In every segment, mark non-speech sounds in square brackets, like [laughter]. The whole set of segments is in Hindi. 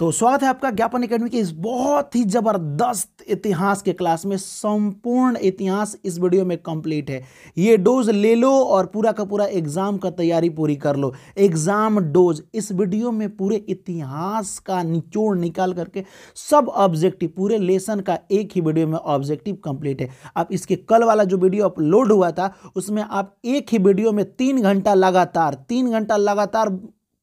तो स्वागत है आपका ज्ञापन एकेडमी के इस बहुत ही ज़बरदस्त इतिहास के क्लास में संपूर्ण इतिहास इस वीडियो में कंप्लीट है ये डोज ले लो और पूरा का पूरा एग्ज़ाम का तैयारी पूरी कर लो एग्ज़ाम डोज इस वीडियो में पूरे इतिहास का निचोड़ निकाल करके सब ऑब्जेक्टिव पूरे लेसन का एक ही वीडियो में ऑब्जेक्टिव कंप्लीट है आप इसके कल वाला जो वीडियो अपलोड हुआ था उसमें आप एक ही वीडियो में तीन घंटा लगातार तीन घंटा लगातार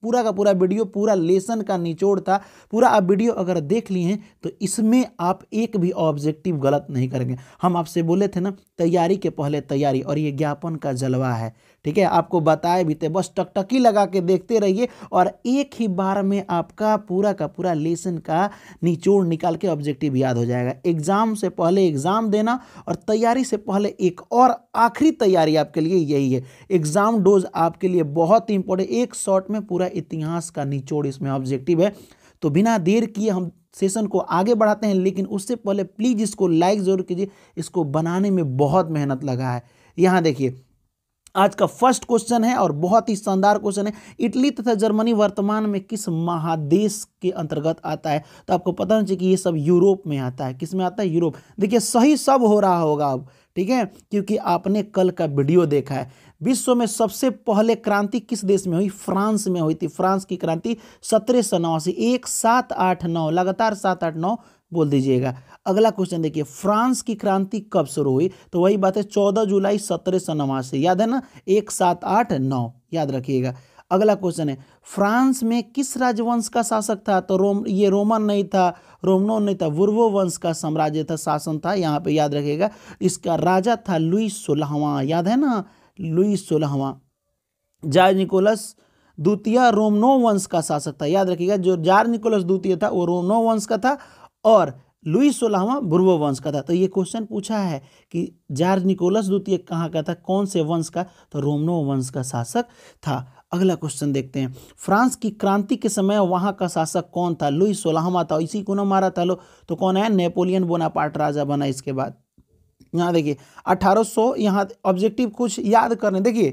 पूरा का पूरा वीडियो पूरा लेसन का निचोड़ था पूरा आप वीडियो अगर देख लिए हैं तो इसमें आप एक भी ऑब्जेक्टिव गलत नहीं करेंगे हम आपसे बोले थे ना तैयारी के पहले तैयारी और ये ज्ञापन का जलवा है ठीक है आपको बताए भी थे बस टकटकी लगा के देखते रहिए और एक ही बार में आपका पूरा का पूरा लेसन का निचोड़ निकाल के ऑब्जेक्टिव याद हो जाएगा एग्ज़ाम से पहले एग्ज़ाम देना और तैयारी से पहले एक और आखिरी तैयारी आपके लिए यही है एग्ज़ाम डोज आपके लिए बहुत ही इंपॉर्टेंट एक शॉर्ट में पूरा पूरा इतिहास का निचोड़ इसमें ऑब्जेक्टिव है तो बिना देर किए हम सेशन को आगे बढ़ाते हैं लेकिन उससे पहले प्लीज़ इसको लाइक ज़रूर कीजिए इसको बनाने में बहुत मेहनत लगा है यहाँ देखिए आज का फर्स्ट क्वेश्चन है और बहुत ही शानदार क्वेश्चन है इटली तथा जर्मनी वर्तमान में किस महादेश के अंतर्गत आता है तो आपको पता होना चाहिए कि ये सब यूरोप में आता है किस में आता है यूरोप देखिए सही सब हो रहा होगा अब ठीक है क्योंकि आपने कल का वीडियो देखा है विश्व में सबसे पहले क्रांति किस देश में हुई फ्रांस में हुई थी फ्रांस की क्रांति सत्रह सौ नवासी एक सात आठ नौ लगातार सात आठ नौ बोल दीजिएगा अगला क्वेश्चन देखिए फ्रांस की क्रांति कब शुरू हुई तो वही बात है चौदह जुलाई सत्रह सौ नवासी याद है ना एक सात आठ नौ याद रखिएगा अगला क्वेश्चन है फ्रांस में किस राजवंश का शासक था तो रोम ये रोमन नहीं था रोमनो नहीं था वुर्वो वंश का साम्राज्य था शासन था यहाँ पे याद रखिएगा इसका राजा था लुई सोलहवा याद है ना लुई सोलहवा जार्ज निकोलस द्वितीय रोमनो वंश का शासक था याद रखिएगा जो जार्ज निकोलस द्वितीय था वो रोमनो वंश का था और लुई सोलहवा बुर्व वंश का था तो ये क्वेश्चन पूछा है कि जार्ज निकोलस द्वितीय कहाँ का था कौन से वंश का तो रोमनो वंश का शासक था अगला क्वेश्चन देखते हैं फ्रांस की क्रांति के समय वहाँ का शासक कौन था लुई सोलहवा था इसी को न मारा था लो तो कौन है नेपोलियन बोनापार्ट राजा बना इसके बाद यहाँ देखिए अठारह सौ यहाँ ऑब्जेक्टिव कुछ याद करने देखिए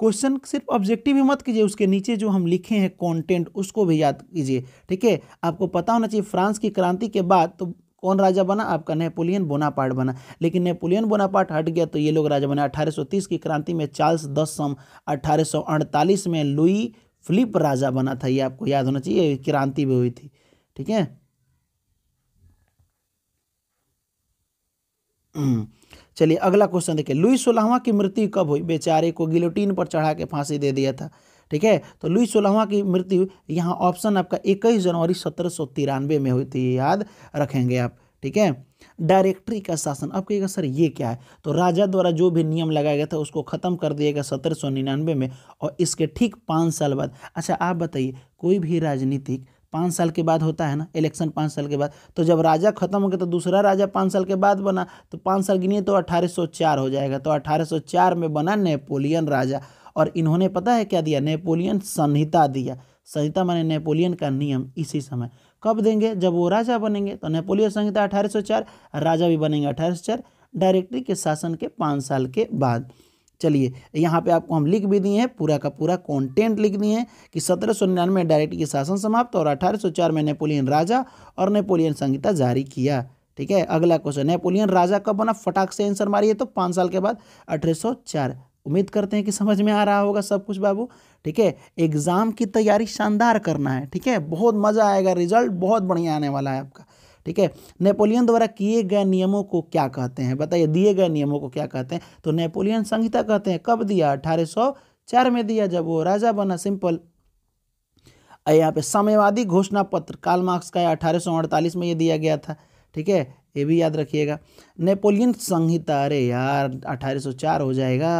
क्वेश्चन सिर्फ ऑब्जेक्टिव ही मत कीजिए उसके नीचे जो हम लिखे हैं कंटेंट उसको भी याद कीजिए ठीक है आपको पता होना चाहिए फ्रांस की क्रांति के बाद तो कौन राजा बना आपका नेपोलियन बोनापार्ट बना लेकिन नेपोलियन बोनापार्ट हट गया तो ये लोग राजा बने 1830 की क्रांति में चार्ल्स दसम 1848 में लुई फिलिप राजा बना था ये आपको याद होना चाहिए क्रांति भी हुई थी ठीक है हम्म। चलिए अगला क्वेश्चन देखिए लुई सोलहवा की मृत्यु कब हुई बेचारे को गिलोटीन पर चढ़ा के फांसी दे दिया था ठीक है तो लुई सोलहवा की मृत्यु यहाँ ऑप्शन आपका इक्कीस जनवरी सत्रह में हुई थी याद रखेंगे आप ठीक है डायरेक्टरी का शासन अब कहिएगा सर ये क्या है तो राजा द्वारा जो भी नियम लगाया गया था उसको ख़त्म कर दिया गया सत्रह में और इसके ठीक पाँच साल बाद अच्छा आप बताइए कोई भी राजनीतिक पाँच साल के बाद होता है ना इलेक्शन पाँच साल के बाद तो जब राजा खत्म हो गया तो दूसरा राजा पाँच साल के बाद बना तो पाँच साल गिनिए तो 1804 हो जाएगा तो 1804 में बना नेपोलियन राजा और इन्होंने पता है क्या दिया नेपोलियन संहिता दिया संहिता माने नेपोलियन का नियम इसी समय कब देंगे जब वो राजा बनेंगे तो नेपोलियन संहिता 1804 राजा भी बनेंगे 1804 डायरेक्टरी के शासन के पाँच साल के बाद चलिए यहाँ पे आपको हम लिख भी दिए हैं पूरा का पूरा कंटेंट लिख दिए हैं कि सत्रह सौ निन्यानवे डायरेक्ट की शासन समाप्त और अठारह सौ चार में नेपोलियन राजा और नेपोलियन संहिता जारी किया ठीक है अगला क्वेश्चन नेपोलियन राजा कब बना फटाक से आंसर मारिए तो पाँच साल के बाद अठारह उम्मीद करते हैं कि समझ में आ रहा होगा सब कुछ बाबू ठीक है एग्ज़ाम की तैयारी शानदार करना है ठीक है बहुत मज़ा आएगा रिजल्ट बहुत बढ़िया आने वाला है आपका ठीक है नेपोलियन द्वारा किए गए नियमों को क्या कहते हैं बताइए दिए गए नियमों को क्या कहते हैं तो नेपोलियन संहिता कहते हैं कब दिया अठारह में दिया जब वो राजा बना सिंपल यहाँ पे साम्यवादी घोषणा पत्र काल मार्क्स का अठारह में ये दिया गया था ठीक है ये भी याद रखिएगा नेपोलियन संहिता अरे यार 1804 हो जाएगा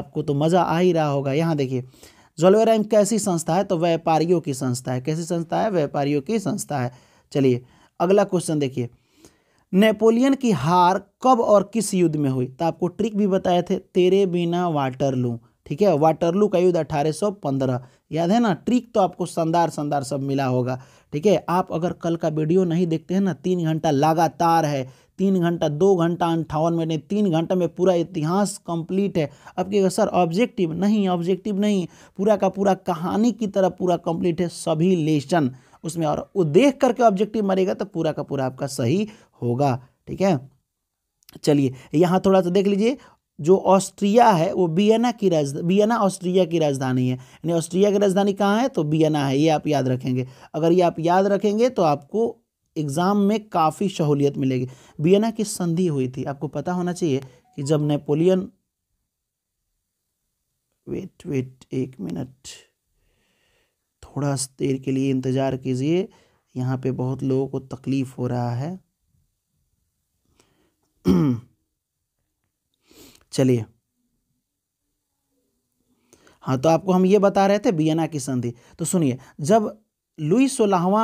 आपको तो मज़ा आ ही रहा होगा यहाँ देखिए जोलवेराइम कैसी संस्था है तो व्यापारियों की संस्था है कैसी संस्था है व्यापारियों की संस्था है चलिए अगला क्वेश्चन देखिए नेपोलियन की हार कब और किस युद्ध में हुई तो आपको ट्रिक भी बताए थे तेरे बिना वाटरलू ठीक है वाटरलू का युद्ध 1815 याद है ना ट्रिक तो आपको शानदार शानदार सब मिला होगा ठीक है आप अगर कल का वीडियो नहीं देखते हैं ना तीन घंटा लगातार है तीन घंटा दो घंटा अंठावन मिनट तीन घंटा में पूरा इतिहास कंप्लीट है अब कि सर ऑब्जेक्टिव नहीं ऑब्जेक्टिव नहीं पूरा का पूरा कहानी की तरह पूरा कंप्लीट है सभी लेसन उसमें और वो देख करके ऑब्जेक्टिव मरेगा तो पूरा का पूरा आपका सही होगा ठीक है चलिए यहाँ थोड़ा सा देख लीजिए जो ऑस्ट्रिया है वो बियना की राजधानी बियना ऑस्ट्रिया की राजधानी है यानी ऑस्ट्रिया की राजधानी कहाँ है तो बियना है ये आप याद रखेंगे अगर ये आप याद रखेंगे तो आपको एग्ज़ाम में काफ़ी सहूलियत मिलेगी बियना की संधि हुई थी आपको पता होना चाहिए कि जब नेपोलियन वेट वेट एक मिनट थोड़ा देर के लिए इंतज़ार कीजिए यहाँ पे बहुत लोगों को तकलीफ़ हो रहा है [clears throat] चलिए हाँ तो आपको हम ये बता रहे थे बियना की संधि तो सुनिए जब लुई सोलाहवा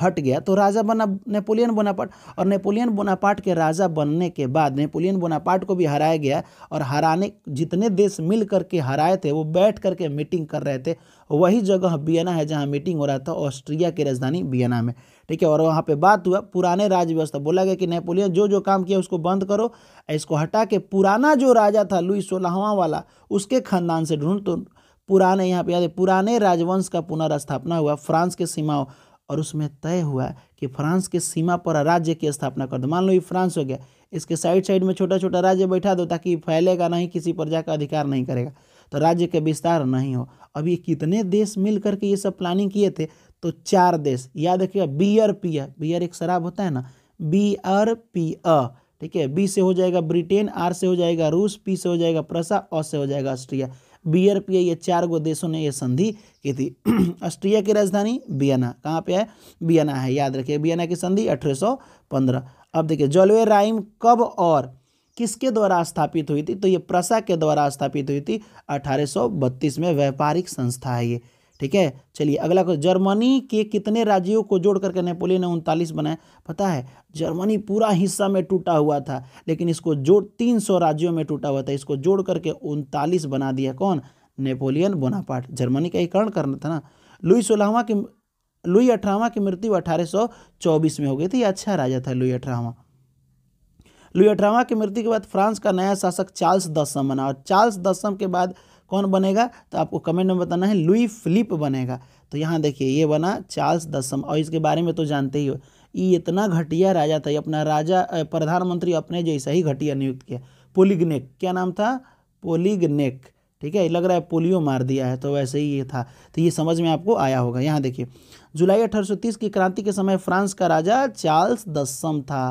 हट गया तो राजा बना नेपोलियन बोनापार्ट और नेपोलियन बोनापार्ट के राजा बनने के बाद नेपोलियन बोनापार्ट को भी हराया गया और हराने जितने देश मिल करके हराए थे वो बैठ करके मीटिंग कर रहे थे वही जगह बियना है जहाँ मीटिंग हो रहा था ऑस्ट्रिया की राजधानी बियना में ठीक है और वहाँ पे बात हुआ पुराने राज्य व्यवस्था बोला गया कि नेपोलियन जो जो काम किया उसको बंद करो इसको हटा के पुराना जो राजा था लुई सोलहवा वाला उसके खानदान से ढूंढ तो पुराने यहाँ पे याद है पुराने राजवंश का पुनर्स्थापना हुआ फ्रांस के सीमाओं और उसमें तय हुआ कि फ्रांस के सीमा पर राज्य की स्थापना कर दो मान लो ये फ्रांस हो गया इसके साइड साइड में छोटा छोटा राज्य बैठा दो ताकि फैलेगा नहीं किसी प्रजा का अधिकार नहीं करेगा तो राज्य के विस्तार नहीं हो अब ये कितने देश मिल करके ये सब प्लानिंग किए थे तो चार देश याद रखिएगा बीयर पिया आर एक शराब होता है ना बी आर पी अ ठीक है बी से हो जाएगा ब्रिटेन आर से हो जाएगा रूस पी से हो जाएगा प्रसा और से हो जाएगा ऑस्ट्रिया बीआरपीए ये चार गो देशों ने यह संधि की थी [clears throat] ऑस्ट्रिया की राजधानी बियना कहाँ पे है बियना है याद रखिए बियना की संधि अठारह अब देखिए जलवे राइम कब और किसके द्वारा स्थापित हुई थी तो ये प्रसा के द्वारा स्थापित हुई थी अठारह में व्यापारिक संस्था है ये ठीक है चलिए अगला क्वेश्चन जर्मनी के कितने राज्यों को जोड़ करके नेपोलियन ने उनतालीस बनाया पता है जर्मनी पूरा हिस्सा में टूटा हुआ था लेकिन इसको जोड़ तीन सौ राज्यों में टूटा हुआ था इसको जोड़ करके उनतालीस बना दिया कौन नेपोलियन बोनापार्ट जर्मनी का एकरण करना था ना लुई सोलहवा की लुई अठारहवा की मृत्यु अठारह में हो गई थी अच्छा राजा था लुई अठारहवा लुई अठारहवा की मृत्यु के बाद फ्रांस का नया शासक चार्ल्स दसम बना और चार्ल्स दसम के बाद कौन बनेगा तो आपको कमेंट में बताना है लुई फिलिप बनेगा तो यहाँ देखिए ये बना चार्ल्स दसम और इसके बारे में तो जानते ही हो ये इतना घटिया राजा था ये अपना राजा प्रधानमंत्री अपने जैसा ही घटिया नियुक्त किया पोलिगनेक क्या नाम था पोलिगनेक ठीक है लग रहा है पोलियो मार दिया है तो वैसे ही ये था तो ये समझ में आपको आया होगा यहाँ देखिए जुलाई 1830 की क्रांति के समय फ्रांस का राजा चार्ल्स दसम था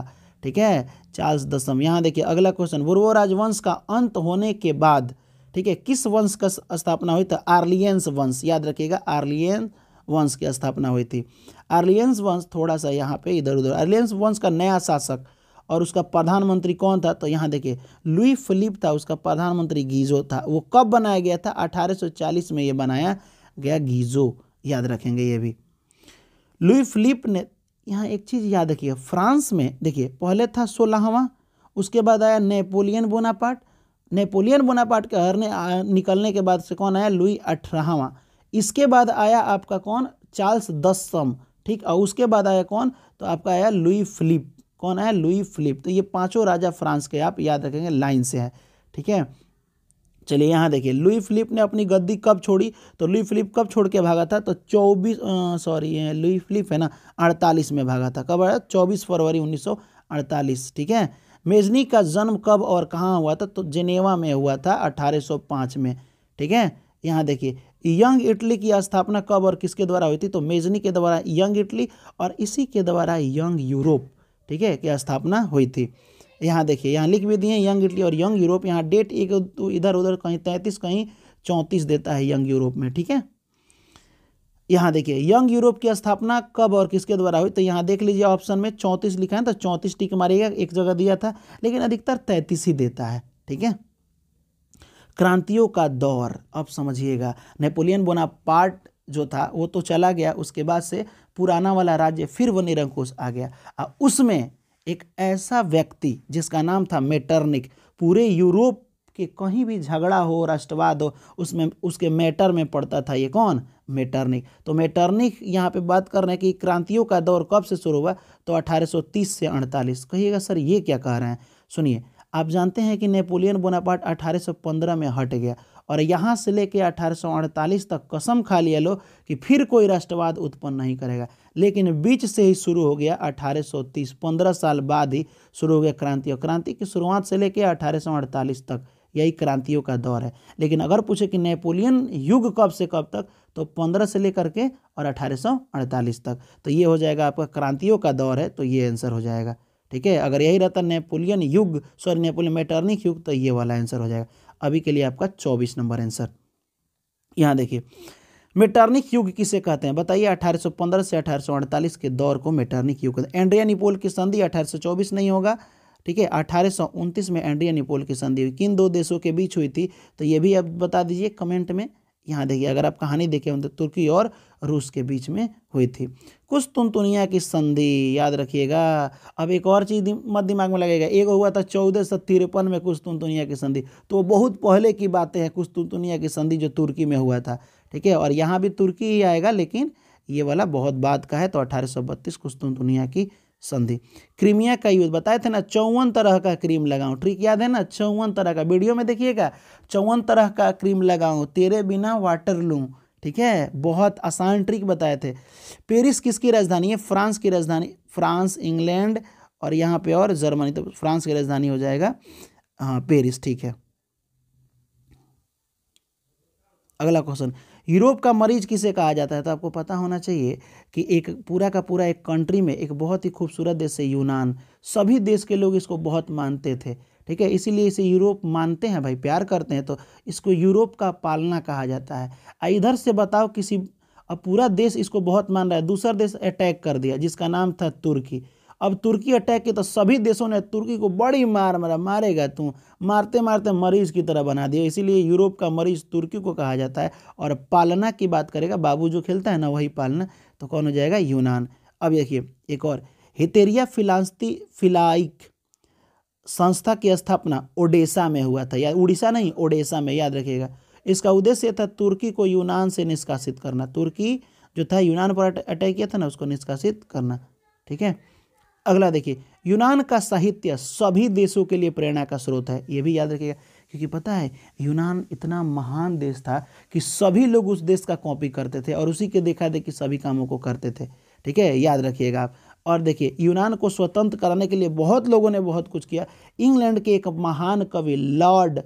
ठीक है चार्ल्स दसम यहाँ देखिए अगला क्वेश्चन बुर्बो राजवंश का अंत होने के बाद ठीक है किस वंश का स्थापना हुई था आर्लियंस वंश याद रखिएगा आर्लियन वंश की स्थापना हुई थी आर्लियंस वंश थोड़ा सा यहाँ पे इधर उधर आर्लियंस वंश का नया शासक और उसका प्रधानमंत्री कौन था तो यहाँ देखिए लुई फिलिप था उसका प्रधानमंत्री गीजो था वो कब बनाया गया था 1840 में ये बनाया गया गीजो याद रखेंगे ये भी लुई फिलिप ने यहाँ एक चीज़ याद रखिए फ्रांस में देखिए पहले था सोलहवा उसके बाद आया नेपोलियन बोनापार्ट नेपोलियन बोनापार्ट के हरने निकलने के बाद से कौन आया लुई अठारहवा इसके बाद आया आपका कौन चार्ल्स दसम ठीक और उसके बाद आया कौन तो आपका आया लुई फिलिप कौन आया लुई फिलिप तो ये पांचों राजा फ्रांस के आप याद रखेंगे लाइन से है ठीक है चलिए यहाँ देखिए लुई फिलिप ने अपनी गद्दी कब छोड़ी तो लुई फिलिप कब छोड़ के भागा था तो चौबीस सॉरी लुई फिलिप है ना अड़तालीस में भागा था कब आया चौबीस फरवरी उन्नीस ठीक है मेजनी का जन्म कब और कहाँ हुआ था तो जेनेवा में हुआ था 1805 में ठीक है यहाँ देखिए यंग इटली की स्थापना कब और किसके द्वारा हुई थी तो मेजनी के द्वारा यंग इटली और इसी के द्वारा यंग यूरोप ठीक है की स्थापना हुई थी यहाँ देखिए यहाँ लिख भी दिए यंग इटली और यंग यूरोप यहाँ डेट एक इधर उधर कहीं तैंतीस कहीं चौंतीस देता है यंग यूरोप में ठीक है यहाँ देखिए यंग यूरोप की स्थापना कब और किसके द्वारा हुई तो यहाँ देख लीजिए ऑप्शन में चौंतीस लिखा है तो चौंतीस टिक मारेगा एक जगह दिया था लेकिन अधिकतर तैंतीस ही देता है ठीक है क्रांतियों का दौर अब समझिएगा नेपोलियन बोनापार्ट जो था वो तो चला गया उसके बाद से पुराना वाला राज्य फिर वो निरंकुश आ गया और उसमें एक ऐसा व्यक्ति जिसका नाम था मेटरनिक पूरे यूरोप के कहीं भी झगड़ा हो राष्ट्रवाद हो उसमें उसके मैटर में पड़ता था ये कौन मेटर्निक तो मेटर्निक यहाँ पे बात कर रहे हैं कि क्रांतियों का दौर कब से शुरू हुआ तो 1830 से 48 कहिएगा सर ये क्या कह रहे हैं सुनिए आप जानते हैं कि नेपोलियन बोनापार्ट 1815 में हट गया और यहाँ से लेके 1848 तक कसम खा लिया लो कि फिर कोई राष्ट्रवाद उत्पन्न नहीं करेगा लेकिन बीच से ही शुरू हो गया 1830 15 साल बाद ही शुरू हो गया क्रांति और क्रांति की शुरुआत से लेके 1848 तक यही क्रांतियों का दौर है लेकिन अगर पूछे कि नेपोलियन युग कब से कब तक तो पंद्रह से लेकर के और अठारह तक तो ये हो जाएगा आपका क्रांतियों का दौर है तो ये आंसर हो जाएगा ठीक है अगर यही रहता नेपोलियन युग सॉरी नेपोलियन मेटर्निक युग तो ये वाला आंसर हो जाएगा अभी के लिए आपका चौबीस नंबर आंसर यहाँ देखिए मेटर्निक युग किसे कहते हैं बताइए 1815 से 1848 के दौर को मेटर्निक युग एंड्रिया निपोल की संधि 1824 नहीं होगा ठीक है अठारह में एंड्रिया निपोल की संधि हुई किन दो देशों के बीच हुई थी तो ये भी आप बता दीजिए कमेंट में यहाँ देखिए अगर आप कहानी देखे तो तुर्की और रूस के बीच में हुई थी कुछ तुनतुनिया की संधि याद रखिएगा अब एक और चीज़ मत दिमाग में लगेगा एक हुआ था चौदह सौ तिरपन में कुछ तुनतुनिया की संधि तो बहुत पहले की बातें हैं कुछ तुनतुनिया की संधि जो तुर्की में हुआ था ठीक है और यहाँ भी तुर्की ही आएगा लेकिन ये वाला बहुत बाद का है तो अठारह सौ बत्तीस कुछ तुनतुनिया की संधि क्रीमिया का यूज बताए थे ना चौवन तरह का क्रीम लगाऊं ट्रिक याद है ना चौवन तरह का वीडियो में देखिएगा चौवन तरह का क्रीम लगाऊं तेरे बिना वाटर लूँ ठीक है बहुत आसान ट्रिक बताए थे पेरिस किसकी राजधानी है फ्रांस की राजधानी फ्रांस इंग्लैंड और यहाँ पे और जर्मनी तो फ्रांस की राजधानी हो जाएगा हाँ पेरिस ठीक है अगला क्वेश्चन यूरोप का मरीज किसे कहा जाता है तो आपको पता होना चाहिए कि एक पूरा का पूरा एक कंट्री में एक बहुत ही खूबसूरत देश है यूनान सभी देश के लोग इसको बहुत मानते थे ठीक है इसीलिए इसे यूरोप मानते हैं भाई प्यार करते हैं तो इसको यूरोप का पालना कहा जाता है इधर से बताओ किसी अब पूरा देश इसको बहुत मान रहा है दूसरा देश अटैक कर दिया जिसका नाम था तुर्की अब तुर्की अटैक की तो सभी देशों ने तुर्की को बड़ी मार मारा मारेगा तू मारते मारते मरीज की तरह बना दिया इसीलिए यूरोप का मरीज तुर्की को कहा जाता है और पालना की बात करेगा बाबू जो खेलता है ना वही पालना तो कौन हो जाएगा यूनान अब देखिए एक और हितेरिया फिलांस्ती फिलाइक संस्था की स्थापना ओडेसा में हुआ था या उड़ीसा नहीं ओडेशा में याद रखिएगा इसका उद्देश्य था तुर्की को यूनान से निष्कासित करना तुर्की जो था यूनान पर अटैक किया था ना उसको निष्कासित करना ठीक है अगला देखिए यूनान का साहित्य सभी देशों के लिए प्रेरणा का स्रोत है ये भी याद रखिएगा क्योंकि पता है यूनान इतना महान देश था कि सभी लोग उस देश का कॉपी करते थे और उसी के देखा देखी सभी कामों को करते थे ठीक है याद रखिएगा आप और देखिए यूनान को स्वतंत्र कराने के लिए बहुत लोगों ने बहुत कुछ किया इंग्लैंड के एक महान कवि लॉर्ड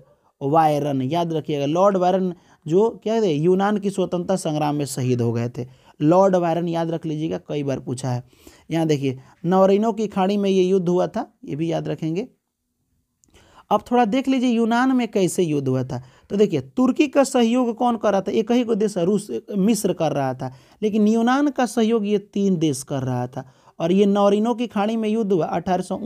वायरन याद रखिएगा लॉर्ड वायरन जो क्या थे यूनान की स्वतंत्रता संग्राम में शहीद हो गए थे लॉर्ड वायरन याद रख लीजिएगा कई बार पूछा है यहाँ देखिए नौरिनों की खाड़ी में ये युद्ध हुआ था ये भी याद रखेंगे अब थोड़ा देख लीजिए यूनान में कैसे युद्ध हुआ था तो देखिए तुर्की का सहयोग कौन कर रहा था एक ही को देश रूस मिस्र कर रहा था लेकिन यूनान का सहयोग ये तीन देश कर रहा था और ये नौरिनों की खाड़ी में युद्ध हुआ अठारह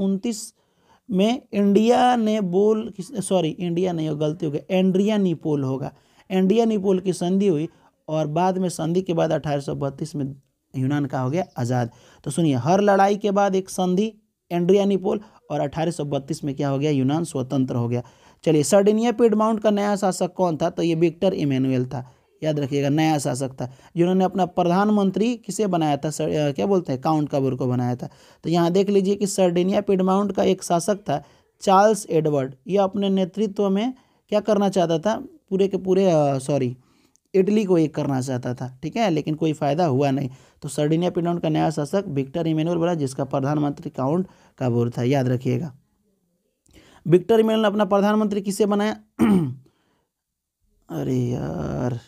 में इंडिया ने बोल सॉरी इंडिया नहीं हो गलती हो गई एंड्रिया निपोल होगा एंड्रिया निपोल की संधि हुई और बाद में संधि के बाद अठारह में यूनान का हो गया आज़ाद तो सुनिए हर लड़ाई के बाद एक संधि एंड्रिया निपोल और अठारह में क्या हो गया यूनान स्वतंत्र हो गया चलिए सर्डिनिया पिडमाउंट का नया शासक कौन था तो ये विक्टर इमेनुअल था याद रखिएगा नया शासक था जिन्होंने अपना प्रधानमंत्री किसे बनाया था सर, क्या बोलते हैं काउंट कबूर को बनाया था तो यहाँ देख लीजिए कि सर्डिनिया माउंट का एक शासक था चार्ल्स एडवर्ड यह अपने नेतृत्व में क्या करना चाहता था पूरे के पूरे सॉरी इटली को एक करना चाहता था ठीक है लेकिन कोई फ़ायदा हुआ नहीं तो सर्डिनिया पिडोन का नया शासक विक्टर इमेनुअल बना जिसका प्रधानमंत्री काउंट काबूर था याद रखिएगा विक्टर इमेनुअल अपना प्रधानमंत्री किसे बनाया अरे यार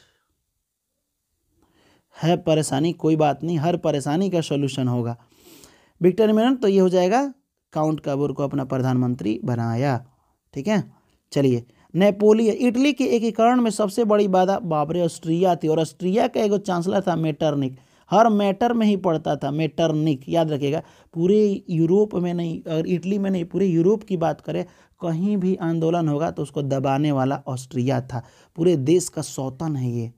है परेशानी कोई बात नहीं हर परेशानी का सोल्यूशन होगा विक्टर इमेनुअल तो ये हो जाएगा काउंट काबूर को अपना प्रधानमंत्री बनाया ठीक है चलिए नेपोलियन इटली के एकीकरण में सबसे बड़ी बाधा बाबरे ऑस्ट्रिया थी और ऑस्ट्रिया का एगो चांसलर था मेटरनिक हर मैटर में ही पड़ता था मेटरनिक याद रखिएगा पूरे यूरोप में नहीं अगर इटली में नहीं पूरे यूरोप की बात करें कहीं भी आंदोलन होगा तो उसको दबाने वाला ऑस्ट्रिया था पूरे देश का सौतन है ये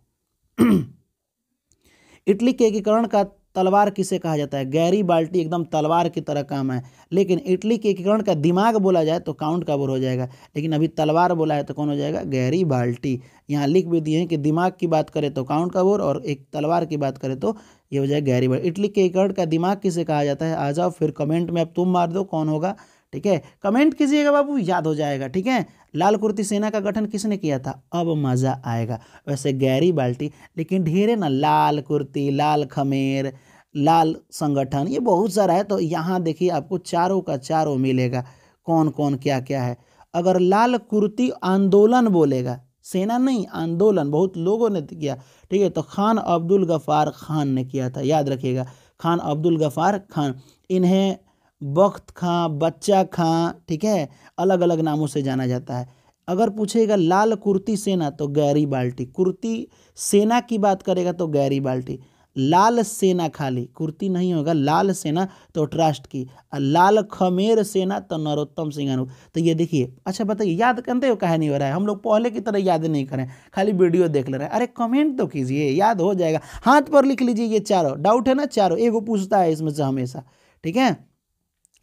[clears throat] इटली के एकीकरण का तलवार किसे कहा जाता है गैरी बाल्टी एकदम तलवार की तरह काम है लेकिन इटली के एकीकरण का दिमाग बोला जाए तो काउंट का बोर हो जाएगा लेकिन अभी तलवार बोला है तो कौन हो जाएगा गैरी बाल्टी यहाँ लिख भी दिए हैं कि दिमाग की बात करें तो काउंट का बोर और एक तलवार की बात करें तो ये हो जाएगा गैरी बाल्टी इटली के एकीकरण का दिमाग किसे कहा जाता है आ जाओ फिर कमेंट में अब तुम मार दो कौन होगा ठीक है कमेंट कीजिएगा बाबू याद हो जाएगा ठीक है लाल कुर्ती सेना का गठन किसने किया था अब मज़ा आएगा वैसे गहरी बाल्टी लेकिन ढेर ना लाल कुर्ती लाल खमेर लाल संगठन ये बहुत सारा है तो यहाँ देखिए आपको चारों का चारों मिलेगा कौन कौन क्या क्या है अगर लाल कुर्ती आंदोलन बोलेगा सेना नहीं आंदोलन बहुत लोगों ने तो किया ठीक है तो खान अब्दुल गफ़ार खान ने किया था याद रखिएगा खान अब्दुल गफ़ार खान इन्हें वक्त खां बच्चा खां ठीक है अलग अलग नामों से जाना जाता है अगर पूछेगा लाल कुर्ती सेना तो गैरी बाल्टी कुर्ती सेना की बात करेगा तो गैरी बाल्टी लाल सेना खाली कुर्ती नहीं होगा लाल सेना तो ट्रस्ट की और लाल खमेर सेना तो नरोत्तम सिंह अनु तो ये देखिए अच्छा बताइए याद करते हो कहा नहीं हो रहा है हम लोग पहले की तरह याद नहीं करें खाली वीडियो देख ले रहे हैं अरे कमेंट तो कीजिए याद हो जाएगा हाथ पर लिख लीजिए ये चारों डाउट है ना चारों एगो पूछता है इसमें से हमेशा ठीक है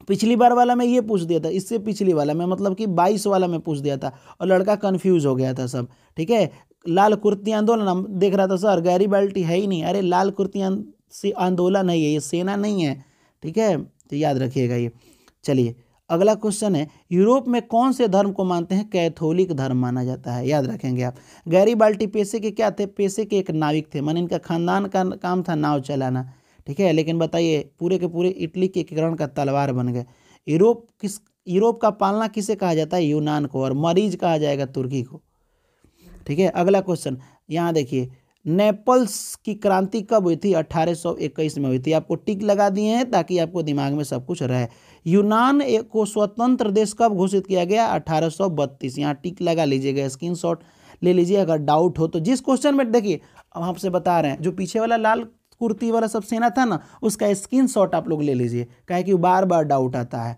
पिछली बार वाला मैं ये पूछ दिया था इससे पिछली वाला मैं मतलब कि बाईस वाला मैं पूछ दिया था और लड़का कन्फ्यूज हो गया था सब ठीक है लाल कुर्ती आंदोलन हम देख रहा था सर गहरी बाल्टी है ही नहीं अरे लाल कुर्ती से आंदोलन है ये ये सेना नहीं है ठीक है तो याद रखिएगा ये चलिए अगला क्वेश्चन है यूरोप में कौन से धर्म को मानते हैं कैथोलिक धर्म माना जाता है याद रखेंगे आप गैरी बाल्टी पेशे के क्या थे पेशे के एक नाविक थे मान इनका खानदान का काम था नाव चलाना ठीक है लेकिन बताइए पूरे के पूरे इटली के एकीकरण का तलवार बन गए यूरोप किस यूरोप का पालना किसे कहा जाता है यूनान को और मरीज कहा जाएगा तुर्की को ठीक है अगला क्वेश्चन यहाँ देखिए नेपल्स की क्रांति कब हुई थी 1821 में हुई थी आपको टिक लगा दिए हैं ताकि आपको दिमाग में सब कुछ रहे यूनान को स्वतंत्र देश कब घोषित किया गया 1832 यहाँ टिक लगा लीजिएगा स्क्रीनशॉट ले लीजिए अगर डाउट हो तो जिस क्वेश्चन में देखिए अब आपसे बता रहे हैं जो पीछे वाला लाल कुर्ती वाला सब सेना था ना उसका स्क्रीन शॉट आप लोग ले लीजिए कहे कि बार बार डाउट आता है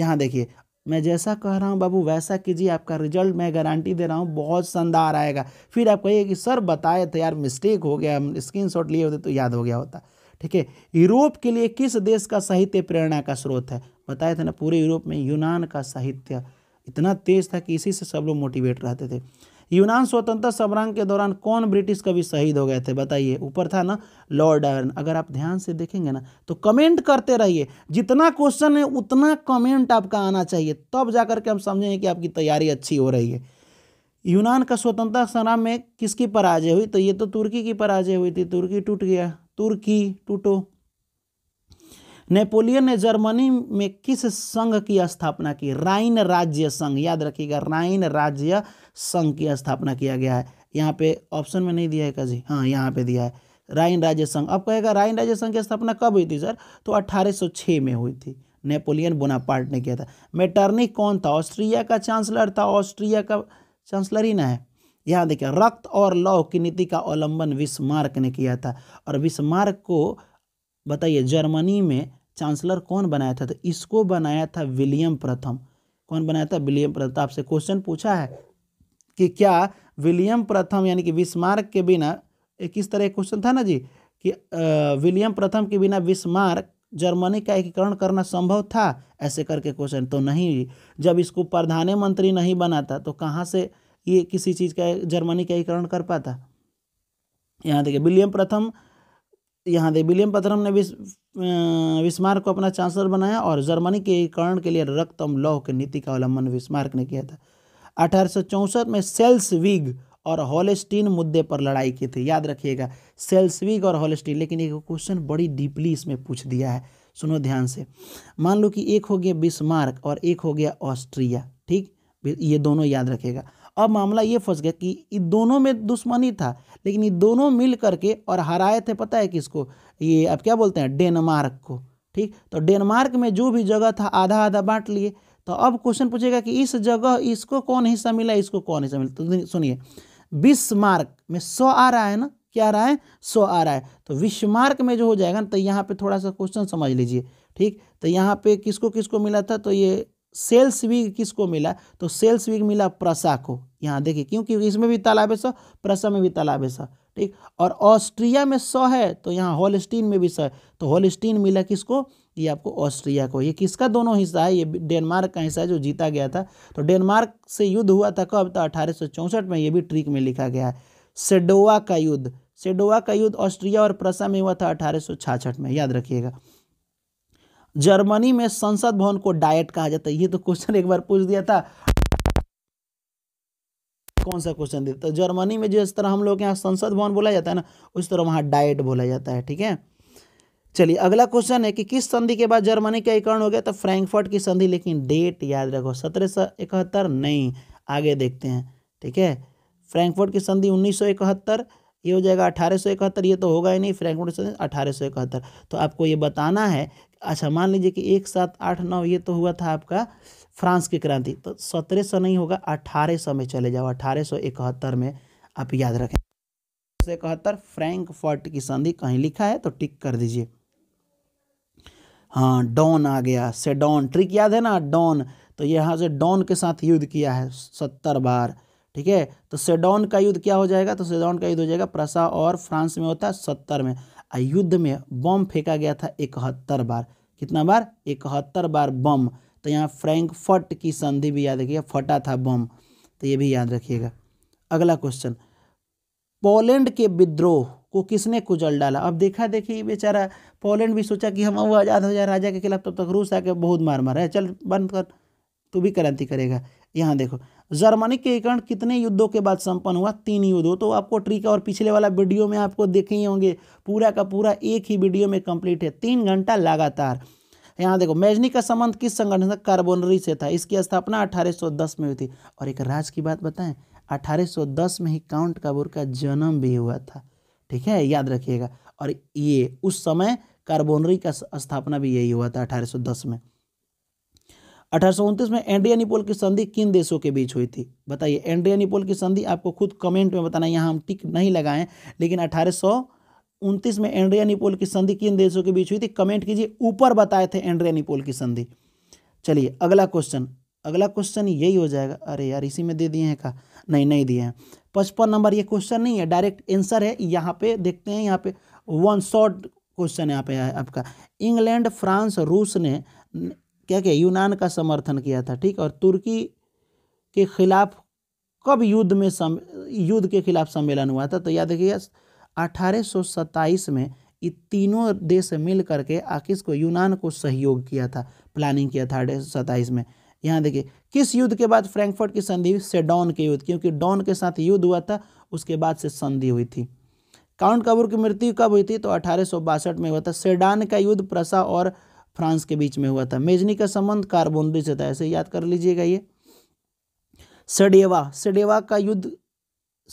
यहाँ देखिए मैं जैसा कह रहा हूँ बाबू वैसा कीजिए आपका रिजल्ट मैं गारंटी दे रहा हूँ बहुत शानदार आएगा फिर आप कहिए कि सर बताए थे यार मिस्टेक हो गया हम स्क्रीन शॉट लिए होते तो याद हो गया होता ठीक है यूरोप के लिए किस देश का साहित्य प्रेरणा का स्रोत है बताए थे ना पूरे यूरोप में यूनान का साहित्य इतना तेज था कि इसी से सब लोग मोटिवेट रहते थे यूनान स्वतंत्रता संग्राम के दौरान कौन ब्रिटिश कवि शहीद हो गए थे बताइए ऊपर था ना लॉर्ड आयरन अगर आप ध्यान से देखेंगे ना तो कमेंट करते रहिए जितना क्वेश्चन है उतना कमेंट आपका आना चाहिए तब जा के हम समझेंगे कि आपकी तैयारी अच्छी हो रही है यूनान का स्वतंत्रता संग्राम में किसकी पराजय हुई तो ये तो तुर्की की पराजय हुई थी तुर्की टूट गया तुर्की टूटो नेपोलियन ने जर्मनी में किस संघ की स्थापना की राइन राज्य संघ याद रखिएगा राइन राज्य संघ की स्थापना किया गया है यहाँ पे ऑप्शन में नहीं दिया है कजी हाँ यहाँ पे दिया है राइन राज्य संघ अब कहेगा राइन राज्य संघ की स्थापना कब हुई थी सर तो 1806 में हुई थी नेपोलियन बोनापार्ट ने किया था मेटर्नी कौन था ऑस्ट्रिया का चांसलर था ऑस्ट्रिया का चांसलर ही ना है यहाँ देखिए रक्त और लौ की नीति का अवलंबन विस्मार्क ने किया था और विस्मार्क को बताइए जर्मनी में चांसलर कौन बनाया था तो इसको बनाया था विलियम प्रथम कौन बनाया था विलियम प्रथम तो आपसे क्वेश्चन पूछा है कि क्या विलियम प्रथम यानी कि विस्मार्क के बिना एक किस तरह क्वेश्चन था ना जी कि विलियम प्रथम के बिना विस्मार्क जर्मनी का एकीकरण करना संभव था ऐसे करके क्वेश्चन तो नहीं जब इसको प्रधानमंत्री नहीं बनाता तो कहाँ से ये किसी चीज़ का जर्मनी का एकीकरण कर पाता यहाँ देखिए विलियम प्रथम तो यहाँ दे विलियम पथरम ने विस्मार्क को अपना चांसलर बनाया और जर्मनी के एकीकरण के लिए रक्तम लौह के नीति का अवलंबन विस्मार्क ने किया था अठारह में सेल्स वीग और हॉलेस्टीन मुद्दे पर लड़ाई की थी याद रखिएगा सेल्सविग और हॉलेस्टीन लेकिन एक क्वेश्चन बड़ी डीपली इसमें पूछ दिया है सुनो ध्यान से मान लो कि एक हो गया बिस्मार्क और एक हो गया ऑस्ट्रिया ठीक ये दोनों याद रखेगा अब मामला ये फंस गया कि इन दोनों में दुश्मनी था लेकिन ये दोनों मिल करके और हराए थे पता है किसको ये आप क्या बोलते हैं डेनमार्क को ठीक तो डेनमार्क में जो भी जगह था आधा आधा बांट लिए तो अब क्वेश्चन पूछेगा कि इस जगह इसको कौन हिस्सा मिला इसको कौन हिस्सा मिला तो सुनिए बीस मार्क में सौ आ रहा है ना क्या आ रहा है सौ आ रहा है तो विश्व मार्क में जो हो जाएगा ना तो यहाँ पे थोड़ा सा क्वेश्चन समझ लीजिए ठीक तो यहाँ पे किसको किसको मिला था तो ये सेल्स विग किसको मिला तो सेल्स विग मिला प्रसा को यहाँ देखिए क्योंकि इसमें भी तालाब है स प्रसा में भी तालाब है स ठीक और ऑस्ट्रिया में स है तो यहाँ होलस्टीन में भी स है तो होलस्टीन मिला किसको ये आपको ऑस्ट्रिया को ये किसका दोनों हिस्सा है ये डेनमार्क का हिस्सा है जो जीता गया था तो डेनमार्क से युद्ध हुआ था कब तो अठारह में ये भी ट्रिक में लिखा गया है सेडोवा का युद्ध सेडोवा का युद्ध ऑस्ट्रिया और प्रसा में हुआ था अठारह में याद रखिएगा जर्मनी में संसद भवन को डायट कहा जाता है ये तो क्वेश्चन एक बार पूछ दिया था कौन सा क्वेश्चन दिया है तो जर्मनी में जिस तरह हम लोग यहाँ संसद भवन बोला जाता है ना उस तरह वहाँ डायट बोला जाता है ठीक है चलिए अगला क्वेश्चन है कि किस संधि के बाद जर्मनी का एकीकरण हो गया तो फ्रैंकफर्ट की संधि लेकिन डेट याद रखो सत्रह सौ इकहत्तर नहीं आगे देखते हैं ठीक है फ्रैंकफर्ट की संधि उन्नीस सौ इकहत्तर ये हो जाएगा अठारह सौ इकहत्तर ये तो होगा ही नहीं फ्रैंकफर्ट की संधि अठारह सौ इकहत्तर तो आपको ये बताना है अच्छा मान लीजिए कि एक सात आठ नौ ये तो हुआ था आपका फ्रांस की क्रांति तो सत्रह सौ नहीं होगा अठारह सौ में चले जाओ अठारह सौ इकहत्तर में आप याद रखें सौ इकहत्तर फर्ट की संधि कहीं लिखा है तो टिक कर दीजिए हाँ डॉन आ गया सेडॉन ट्रिक याद है ना डॉन तो यहाँ से डॉन के साथ युद्ध किया है सत्तर बार ठीक है तो सेडॉन का युद्ध क्या हो जाएगा तो सेडॉन का युद्ध हो जाएगा प्रसा और फ्रांस में होता है सत्तर में युद्ध में बम फेंका गया था इकहत्तर बार कितना बार इकहत्तर बार बम तो यहाँ फ्रैंकफर्ट की संधि भी याद रखिएगा फटा था बम तो ये भी याद रखिएगा अगला क्वेश्चन पोलैंड के विद्रोह को किसने कुचल डाला अब देखा देखिए बेचारा पोलैंड भी सोचा कि हम वो आज़ाद हो जाए राजा के खिलाफ तब तो तक रूस आके बहुत मार मारा है चल बंद कर तो भी क्रांति करेगा यहाँ देखो जर्मनी के एकरण कितने युद्धों के बाद संपन्न हुआ तीन युद्धों तो आपको ट्रिक और पिछले वाला वीडियो में आपको देखे ही होंगे पूरा का पूरा एक ही वीडियो में कंप्लीट है तीन घंटा लगातार यहाँ देखो मैजनी का संबंध किस संगठन से कार्बोनरी से था इसकी स्थापना 1810 में हुई थी और एक राज की बात बताएं 1810 में ही काउंट काबूर का जन्म भी हुआ था ठीक है याद रखिएगा और ये उस समय कार्बोनरी का स्थापना भी यही हुआ था 1810 में अठारह में एंड्रिया निपोल की संधि किन देशों के बीच हुई थी बताइए निपोल की संधि आपको खुद कमेंट में बताना यहाँ हम टिक नहीं लगाएं लेकिन अठारह उनतीस में निपोल की संधि किन देशों के बीच हुई थी कमेंट कीजिए ऊपर बताए थे एंड्रिया निपोल की संधि चलिए अगला क्वेश्चन अगला क्वेश्चन यही हो जाएगा अरे यार इसी में दे दिए हैं का नहीं नहीं दिए हैं पचपन नंबर ये क्वेश्चन नहीं है डायरेक्ट आंसर है यहाँ पे देखते हैं यहाँ पे वन शॉर्ट क्वेश्चन यहाँ पे आपका इंग्लैंड फ्रांस रूस ने क्या क्या यूनान का समर्थन किया था ठीक और तुर्की के खिलाफ कब युद्ध में सम युद्ध के खिलाफ सम्मेलन हुआ था तो याद रखिए अठारह में ये तीनों देश मिल करके आकिस को यूनान को सहयोग किया था प्लानिंग किया था अठारह में यहाँ देखिए किस युद्ध के बाद फ्रैंकफर्ट की संधि हुई सेडॉन के युद्ध क्योंकि डॉन के साथ युद्ध हुआ था उसके बाद से संधि हुई थी काउंट कबूर की मृत्यु कब हुई थी तो अठारह में हुआ था सेडान का युद्ध प्रसा और फ्रांस के बीच में हुआ था मेजनी का संबंध कार्बोनरी से था ऐसे याद कर लीजिएगा ये सडेवा सडेवा का युद्ध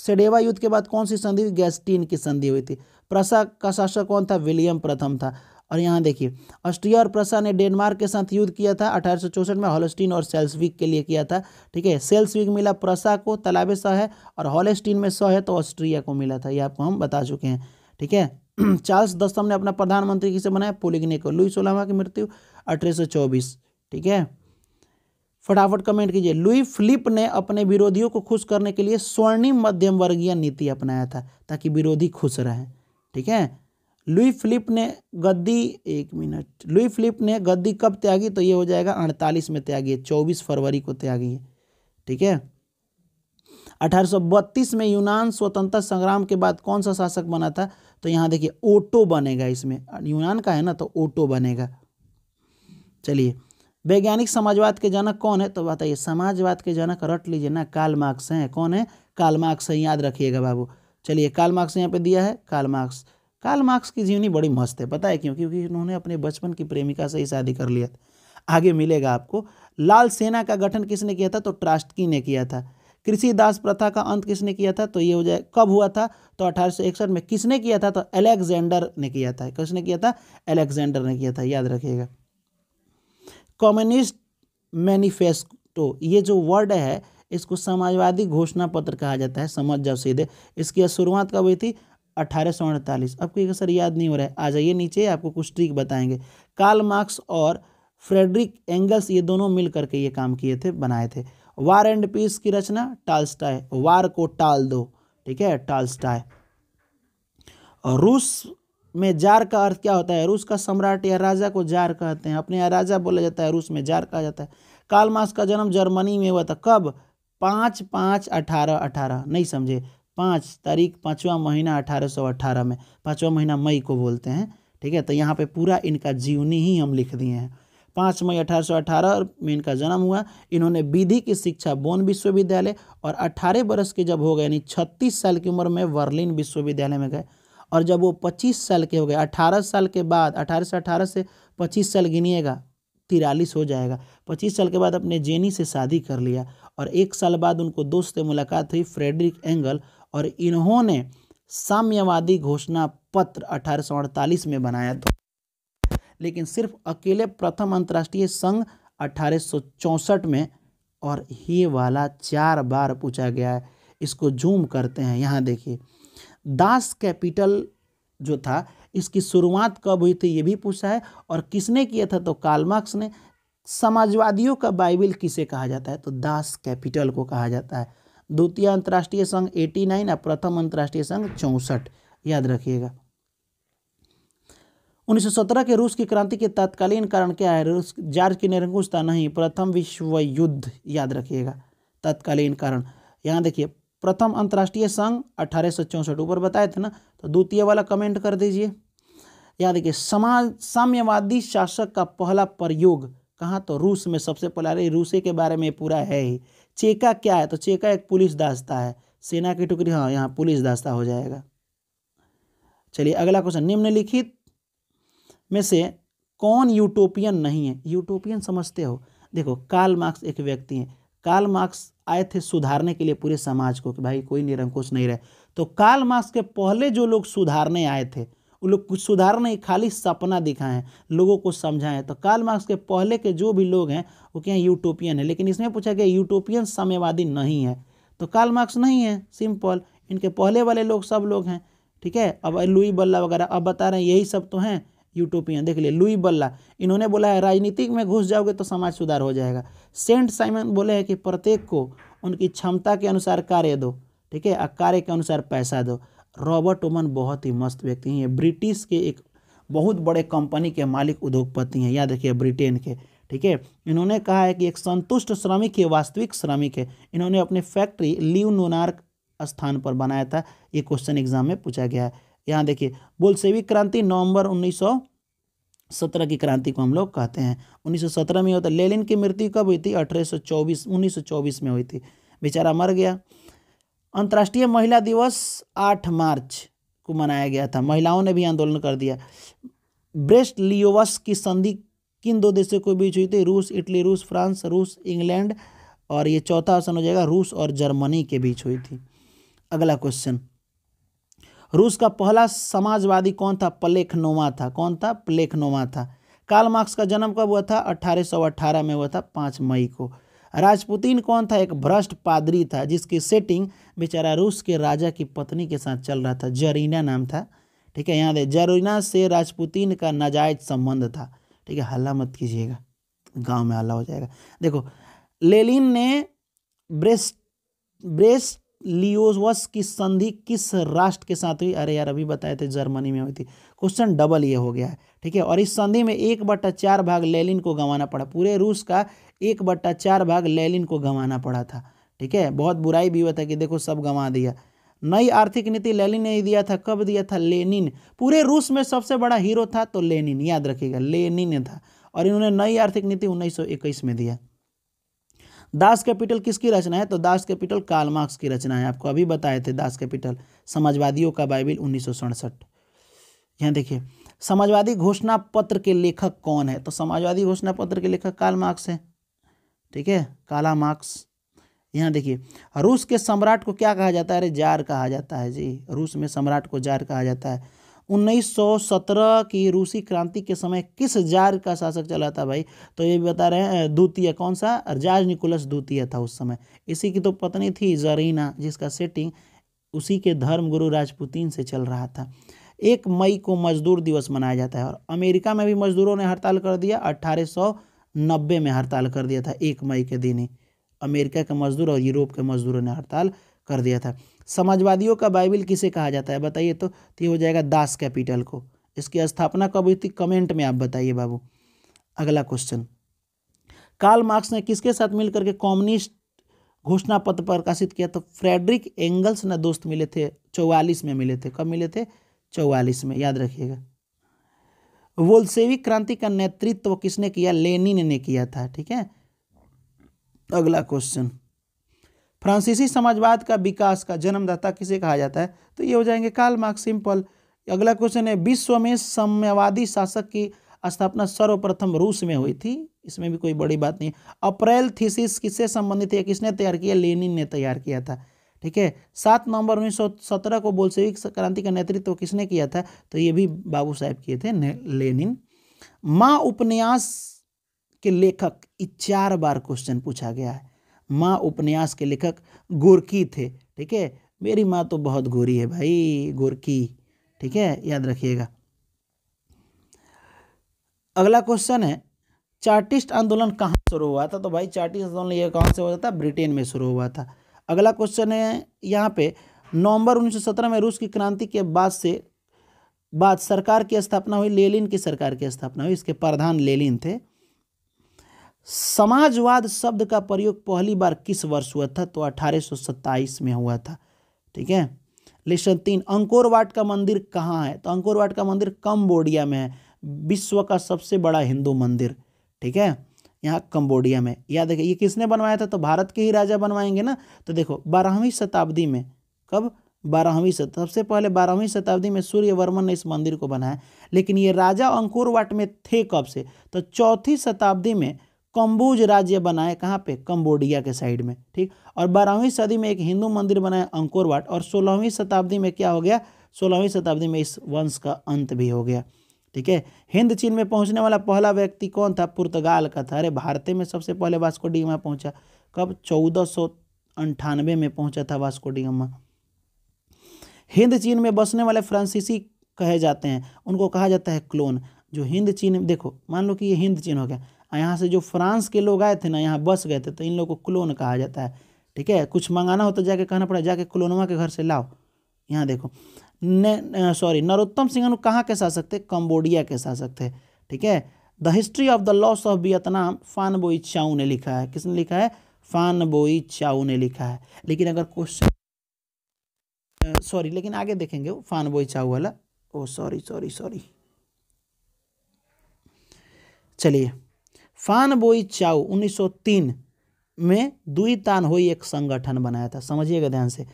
सडेवा युद्ध के बाद कौन सी संधि हुई गैस्टीन की संधि हुई थी प्रसा का शासक कौन था विलियम प्रथम था और यहाँ देखिए ऑस्ट्रिया और प्रसा ने डेनमार्क के साथ युद्ध किया था अठारह में हॉलेस्टीन और सेल्सविक के लिए किया था ठीक है सेल्सविक मिला प्रसा को तालाबे सौ है और हॉलेस्टीन में सौ है तो ऑस्ट्रिया को मिला था ये आपको हम बता चुके हैं ठीक है [clears throat] चार्ल्स दसम ने अपना प्रधानमंत्री किसे बनाया पोलिग्ने को लुई सोलामा की मृत्यु अठारह ठीक है फटाफट कमेंट कीजिए लुई फिलिप ने अपने विरोधियों को खुश करने के लिए स्वर्णिम मध्यम वर्गीय नीति अपनाया था ताकि विरोधी खुश रहे ठीक है लुई फिलिप ने गद्दी एक मिनट लुई फिलिप ने गद्दी कब त्यागी तो ये हो जाएगा अड़तालीस में त्यागी है चौबीस फरवरी को त्यागी है ठीक है बत्तीस में यूनान स्वतंत्रता संग्राम के बाद कौन सा शासक बना था तो यहाँ देखिए ओटो बनेगा इसमें यूनान का है ना तो ओटो बनेगा चलिए वैज्ञानिक समाजवाद के जनक कौन है तो बताइए समाजवाद के जनक रट लीजिए ना काल मार्क्स हैं कौन है काल मार्क्स है याद रखिएगा बाबू चलिए काल मार्क्स यहाँ पे दिया है काल मार्क्स काल मार्क्स की जीवनी बड़ी मस्त है पता है क्यों क्योंकि उन्होंने अपने बचपन की प्रेमिका से ही शादी कर लिया था आगे मिलेगा आपको लाल सेना का गठन किसने किया था तो ट्रास्टकी ने किया था कृषि दास प्रथा का अंत किसने किया था तो ये हो जाए कब हुआ था तो अठारह में किसने किया था तो अलेक्जेंडर ने किया था किसने किया था अलेक्जेंडर ने किया था याद रखिएगा कम्युनिस्ट मैनिफेस्टो ये जो वर्ड है इसको समाजवादी घोषणा पत्र कहा जाता है समझ जाओ सीधे इसकी शुरुआत कब हुई थी अठारह सौ अड़तालीस अब एक सर याद नहीं हो रहा है आ जाइए नीचे आपको कुछ ट्रिक बताएंगे कार्ल मार्क्स और फ्रेडरिक एंगल्स ये दोनों मिल करके ये काम किए थे बनाए थे वार एंड पीस की रचना टालस्टाय वार को टाल दो ठीक है है रूस में जार का अर्थ क्या होता है रूस का सम्राट या राजा को जार कहते हैं अपने राजा बोला जाता है रूस में जार कहा जाता है कालमास का जन्म जर्मनी में हुआ था कब पाँच पाँच अठारह अठारह नहीं समझे पाँच तारीख पाँचवा महीना अठारह सौ अठारह में पाँचवा महीना मई को बोलते हैं ठीक है तो यहाँ पे पूरा इनका जीवनी ही हम लिख दिए हैं पाँच मई अठारह अठारह में इनका जन्म हुआ इन्होंने विधि की शिक्षा बोन विश्वविद्यालय और अट्ठारह बरस के जब हो गए यानी छत्तीस साल की उम्र में वर्लिन विश्वविद्यालय में गए और जब वो पच्चीस साल के हो गए अठारह साल के बाद अठारह से अठारह से पच्चीस साल गिनिएगा तिरालीस हो जाएगा पच्चीस साल के बाद अपने जेनी से शादी कर लिया और एक साल बाद उनको दोस्त से मुलाकात हुई फ्रेडरिक एंगल और इन्होंने साम्यवादी घोषणा पत्र अठारह में बनाया था लेकिन सिर्फ अकेले प्रथम अंतर्राष्ट्रीय संघ अठारह में और ये वाला चार बार पूछा गया है इसको जूम करते हैं यहाँ देखिए दास कैपिटल जो था इसकी शुरुआत कब हुई थी ये भी पूछा है और किसने किया था तो कालमार्क्स ने समाजवादियों का बाइबिल किसे कहा जाता है तो दास कैपिटल को कहा जाता है द्वितीय अंतर्राष्ट्रीय संघ 89 और प्रथम अंतर्राष्ट्रीय संघ चौंसठ याद रखिएगा 1917 के रूस की क्रांति के तत्कालीन कारण क्या है रूस जार्ज की निरंकुशता नहीं प्रथम विश्व युद्ध याद रखिएगा तत्कालीन कारण यहाँ देखिए प्रथम अंतर्राष्ट्रीय संघ अठारह ऊपर बताए थे ना तो द्वितीय वाला कमेंट कर दीजिए यहाँ देखिए समाज साम्यवादी शासक का पहला प्रयोग कहाँ तो रूस में सबसे पहला अरे के बारे में पूरा है ही चेका क्या है तो चेका एक पुलिस दास्ता है सेना की टुकड़ी हाँ यहाँ पुलिस दास्ता हो जाएगा चलिए अगला क्वेश्चन निम्नलिखित में से कौन यूटोपियन नहीं है यूटोपियन समझते हो देखो काल मार्क्स एक व्यक्ति हैं काल मार्क्स आए थे सुधारने के लिए पूरे समाज को कि भाई कोई निरंकुश नहीं रहे तो काल मार्क्स के पहले जो लोग सुधारने आए थे वो लोग कुछ सुधार नहीं खाली सपना दिखाएं लोगों को समझाएं तो काल मार्क्स के पहले के जो भी लोग हैं वो क्या यूटोपियन है लेकिन इसमें पूछा गया यूटोपियन साम्यवादी नहीं है तो काल मार्क्स नहीं है सिंपल इनके पहले वाले लोग सब लोग हैं ठीक है अब लुई बल्ला वगैरह अब बता रहे हैं यही सब तो हैं यूटोपियन देख लिए लुई बल्ला इन्होंने बोला है राजनीतिक में घुस जाओगे तो समाज सुधार हो जाएगा सेंट साइमन बोले हैं कि प्रत्येक को उनकी क्षमता के अनुसार कार्य दो ठीक है और कार्य के अनुसार पैसा दो रॉबर्ट ओमन बहुत ही मस्त व्यक्ति हैं ब्रिटिश के एक बहुत बड़े कंपनी के मालिक उद्योगपति हैं याद रखिए ब्रिटेन के ठीक है इन्होंने कहा है कि एक संतुष्ट श्रमिक ही वास्तविक श्रमिक है इन्होंने अपनी फैक्ट्री लिव नोनार्क स्थान पर बनाया था ये क्वेश्चन एग्जाम में पूछा गया है यहाँ देखिए बोलसेविक क्रांति नवंबर 1917 की क्रांति को हम लोग कहते हैं 1917 में होता लेलिन की मृत्यु कब हुई थी 1824 1924 में हुई थी बेचारा मर गया अंतर्राष्ट्रीय महिला दिवस 8 मार्च को मनाया गया था महिलाओं ने भी आंदोलन कर दिया ब्रेस्ट लियोवस की संधि किन दो देशों के बीच हुई थी रूस इटली रूस फ्रांस रूस इंग्लैंड और ये चौथा ऑप्शन हो जाएगा रूस और जर्मनी के बीच हुई थी अगला क्वेश्चन रूस का पहला समाजवादी कौन था पलेखनोवा था कौन था पलेखनोवा था कार्ल मार्क्स का जन्म कब हुआ था 1818 में हुआ था पाँच मई को राजपुतिन कौन था एक भ्रष्ट पादरी था जिसकी सेटिंग बेचारा रूस के राजा की पत्नी के साथ चल रहा था जरीना नाम था ठीक है याद है जरीना से राजपुतिन का नाजायज संबंध था ठीक है हल्ला मत कीजिएगा गांव में हल्ला हो जाएगा देखो लेलिन ने ब्रेस्ट ब्रेस्ट लियोवस की संधि किस राष्ट्र के साथ हुई अरे यार अभी बताए थे जर्मनी में हुई थी क्वेश्चन डबल ये हो गया है ठीक है और इस संधि में एक बट्टा चार भाग लेलिन को गंवाना पड़ा पूरे रूस का एक बट्टा चार भाग लेलिन को गंवाना पड़ा था ठीक है बहुत बुराई भी हुआ था कि देखो सब गंवा दिया नई आर्थिक नीति लेलिन ने दिया था कब दिया था लेनिन पूरे रूस में सबसे बड़ा हीरो था तो लेनिन याद रखिएगा लेनिन था और इन्होंने नई आर्थिक नीति उन्नीस में दिया दास कैपिटल किसकी रचना है तो दास कैपिटल कार्ल मार्क्स की रचना है आपको अभी बताए थे दास कैपिटल समाजवादियों का बाइबिल उन्नीस यहाँ देखिए समाजवादी घोषणा पत्र के लेखक कौन है तो समाजवादी घोषणा पत्र के लेखक काल मार्क्स है ठीक है काला मार्क्स यहाँ देखिए रूस के सम्राट को क्या कहा जाता है अरे जार कहा जाता है जी रूस में सम्राट को जार कहा जाता है 1917 की रूसी क्रांति के समय किस जार का शासक चला था भाई तो ये बता रहे हैं द्वितीय कौन सा जार्ज निकोलस द्वितीय था उस समय इसी की तो पत्नी थी जरीना जिसका सेटिंग उसी के धर्मगुरु राजपुतीन से चल रहा था एक मई को मजदूर दिवस मनाया जाता है और अमेरिका में भी मजदूरों ने हड़ताल कर दिया अट्ठारह नब्बे में हड़ताल कर दिया था एक मई के दिन ही अमेरिका के मजदूर और यूरोप के मजदूरों ने हड़ताल कर दिया था समाजवादियों का बाइबिल किसे कहा जाता है बताइए तो, तो ये हो जाएगा दास कैपिटल को इसकी स्थापना कब हुई थी कमेंट में आप बताइए बाबू अगला क्वेश्चन कार्ल मार्क्स ने किसके साथ मिलकर के कॉम्युनिस्ट घोषणा पत्र प्रकाशित किया तो फ्रेडरिक एंगल्स ने दोस्त मिले थे चौवालीस में मिले थे कब मिले थे चौवालीस में याद रखिएगा वोल्सेविक क्रांति का नेतृत्व किसने किया लेनिन ने किया था ठीक है अगला क्वेश्चन फ्रांसीसी समाजवाद का विकास का जन्मदाता किसे कहा जाता है तो ये हो जाएंगे काल मार्क सिंपल अगला क्वेश्चन है विश्व में साम्यवादी शासक की स्थापना सर्वप्रथम रूस में हुई थी इसमें भी कोई बड़ी बात नहीं अप्रैल थीसिस किससे संबंधित है किसने तैयार किया लेनिन ने तैयार किया था ठीक है सात नवंबर 1917 को बोल्सेविक क्रांति का नेतृत्व किसने किया था तो ये भी बाबू साहेब किए थे लेनिन माँ उपन्यास के लेखक चार बार क्वेश्चन पूछा गया है माँ उपन्यास के लेखक गोरकी थे ठीक है मेरी माँ तो बहुत गोरी है भाई गोरकी ठीक है याद रखिएगा अगला क्वेश्चन है चार्टिस्ट आंदोलन कहाँ शुरू हुआ था तो भाई चार्टिस्ट आंदोलन ये कहाँ से हुआ था ब्रिटेन में शुरू हुआ था अगला क्वेश्चन है यहाँ पे नवंबर 1917 में रूस की क्रांति के बाद से बाद सरकार की स्थापना हुई लेलिन की सरकार की स्थापना हुई इसके प्रधान लेलिन थे समाजवाद शब्द का प्रयोग पहली बार किस वर्ष हुआ था तो 1827 में हुआ था ठीक है लेसन तीन अंकोरवाट का मंदिर कहाँ है तो अंकोरवाट का मंदिर कम्बोडिया में है विश्व का सबसे बड़ा हिंदू मंदिर ठीक है यहाँ कम्बोडिया में याद देखिए ये किसने बनवाया था तो भारत के ही राजा बनवाएंगे ना तो देखो बारहवीं शताब्दी में कब बारहवीं शत सबसे पहले बारहवीं शताब्दी में सूर्य वर्मन ने इस मंदिर को बनाया लेकिन ये राजा अंकुरवाट में थे कब से तो चौथी शताब्दी में कम्बोज राज्य बनाए कहाँ पे कम्बोडिया के साइड में ठीक और बारहवीं सदी में एक हिंदू मंदिर बनाया अंकोर और सोलहवीं शताब्दी में क्या हो गया सोलहवीं शताब्दी में इस वंश का अंत भी हो गया ठीक है हिंद चीन में पहुंचने वाला पहला व्यक्ति कौन था पुर्तगाल का था अरे भारत में सबसे पहले वास्को डिगमा पहुंचा कब चौदह सौ अंठानवे में पहुंचा था वास्को डिगमा हिंद चीन में बसने वाले फ्रांसीसी कहे जाते हैं उनको कहा जाता है क्लोन जो हिंद चीन देखो मान लो कि ये हिंद चीन हो गया यहाँ से जो फ्रांस के लोग आए थे ना यहाँ बस गए थे तो इन लोग को क्लोन कहा जाता है ठीक है कुछ मंगाना हो तो जाके कहना पड़ा जाके क्लोनवा के घर से लाओ यहाँ देखो ने सॉरी नरोत्तम सिंह अनु कहाँ के शासक थे कम्बोडिया के शासक थे ठीक है the history of the loss of Vietnam Phan Boi चाऊ ने लिखा है किसने लिखा है फान बोई चाऊ ने लिखा है लेकिन अगर क्वेश्चन सॉरी लेकिन आगे देखेंगे वो फान बोई चाऊ वाला ओ सॉरी सॉरी सॉरी चलिए फान बोई चाउ 1903 में दुई तान होई एक संगठन बनाया था समझिएगा ध्यान से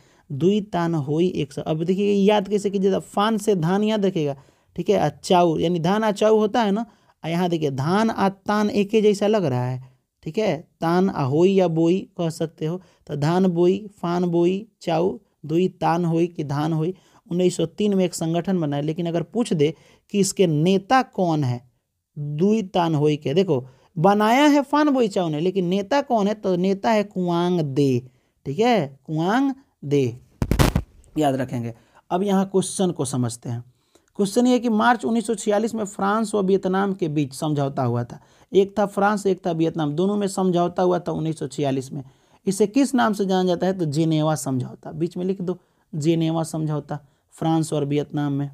दुई तान होई एक स... अब देखिए याद कैसे कीजिएगा फान से धान याद रखिएगा ठीक है चाऊ यानी धान आ चाऊ होता है ना यहाँ देखिए धान आ तान एक जैसा लग रहा है ठीक है तान आ या बोई कह सकते हो तो धान बोई फान बोई चाऊ दुई तान होई कि धान होई 1903 में एक संगठन बनाया लेकिन अगर पूछ दे कि इसके नेता कौन है दुई तान होई के देखो बनाया है फान बोईचाओ ने लेकिन नेता कौन है तो नेता है कुआंग दे ठीक है कुआंग दे याद रखेंगे अब यहाँ क्वेश्चन को समझते हैं क्वेश्चन ये कि मार्च 1946 में फ्रांस व वियतनाम के बीच समझौता हुआ था एक था फ्रांस एक था वियतनाम दोनों में समझौता हुआ था 1946 में इसे किस नाम से जाना जाता है तो जेनेवा समझौता बीच में लिख दो जेनेवा समझौता फ्रांस और वियतनाम में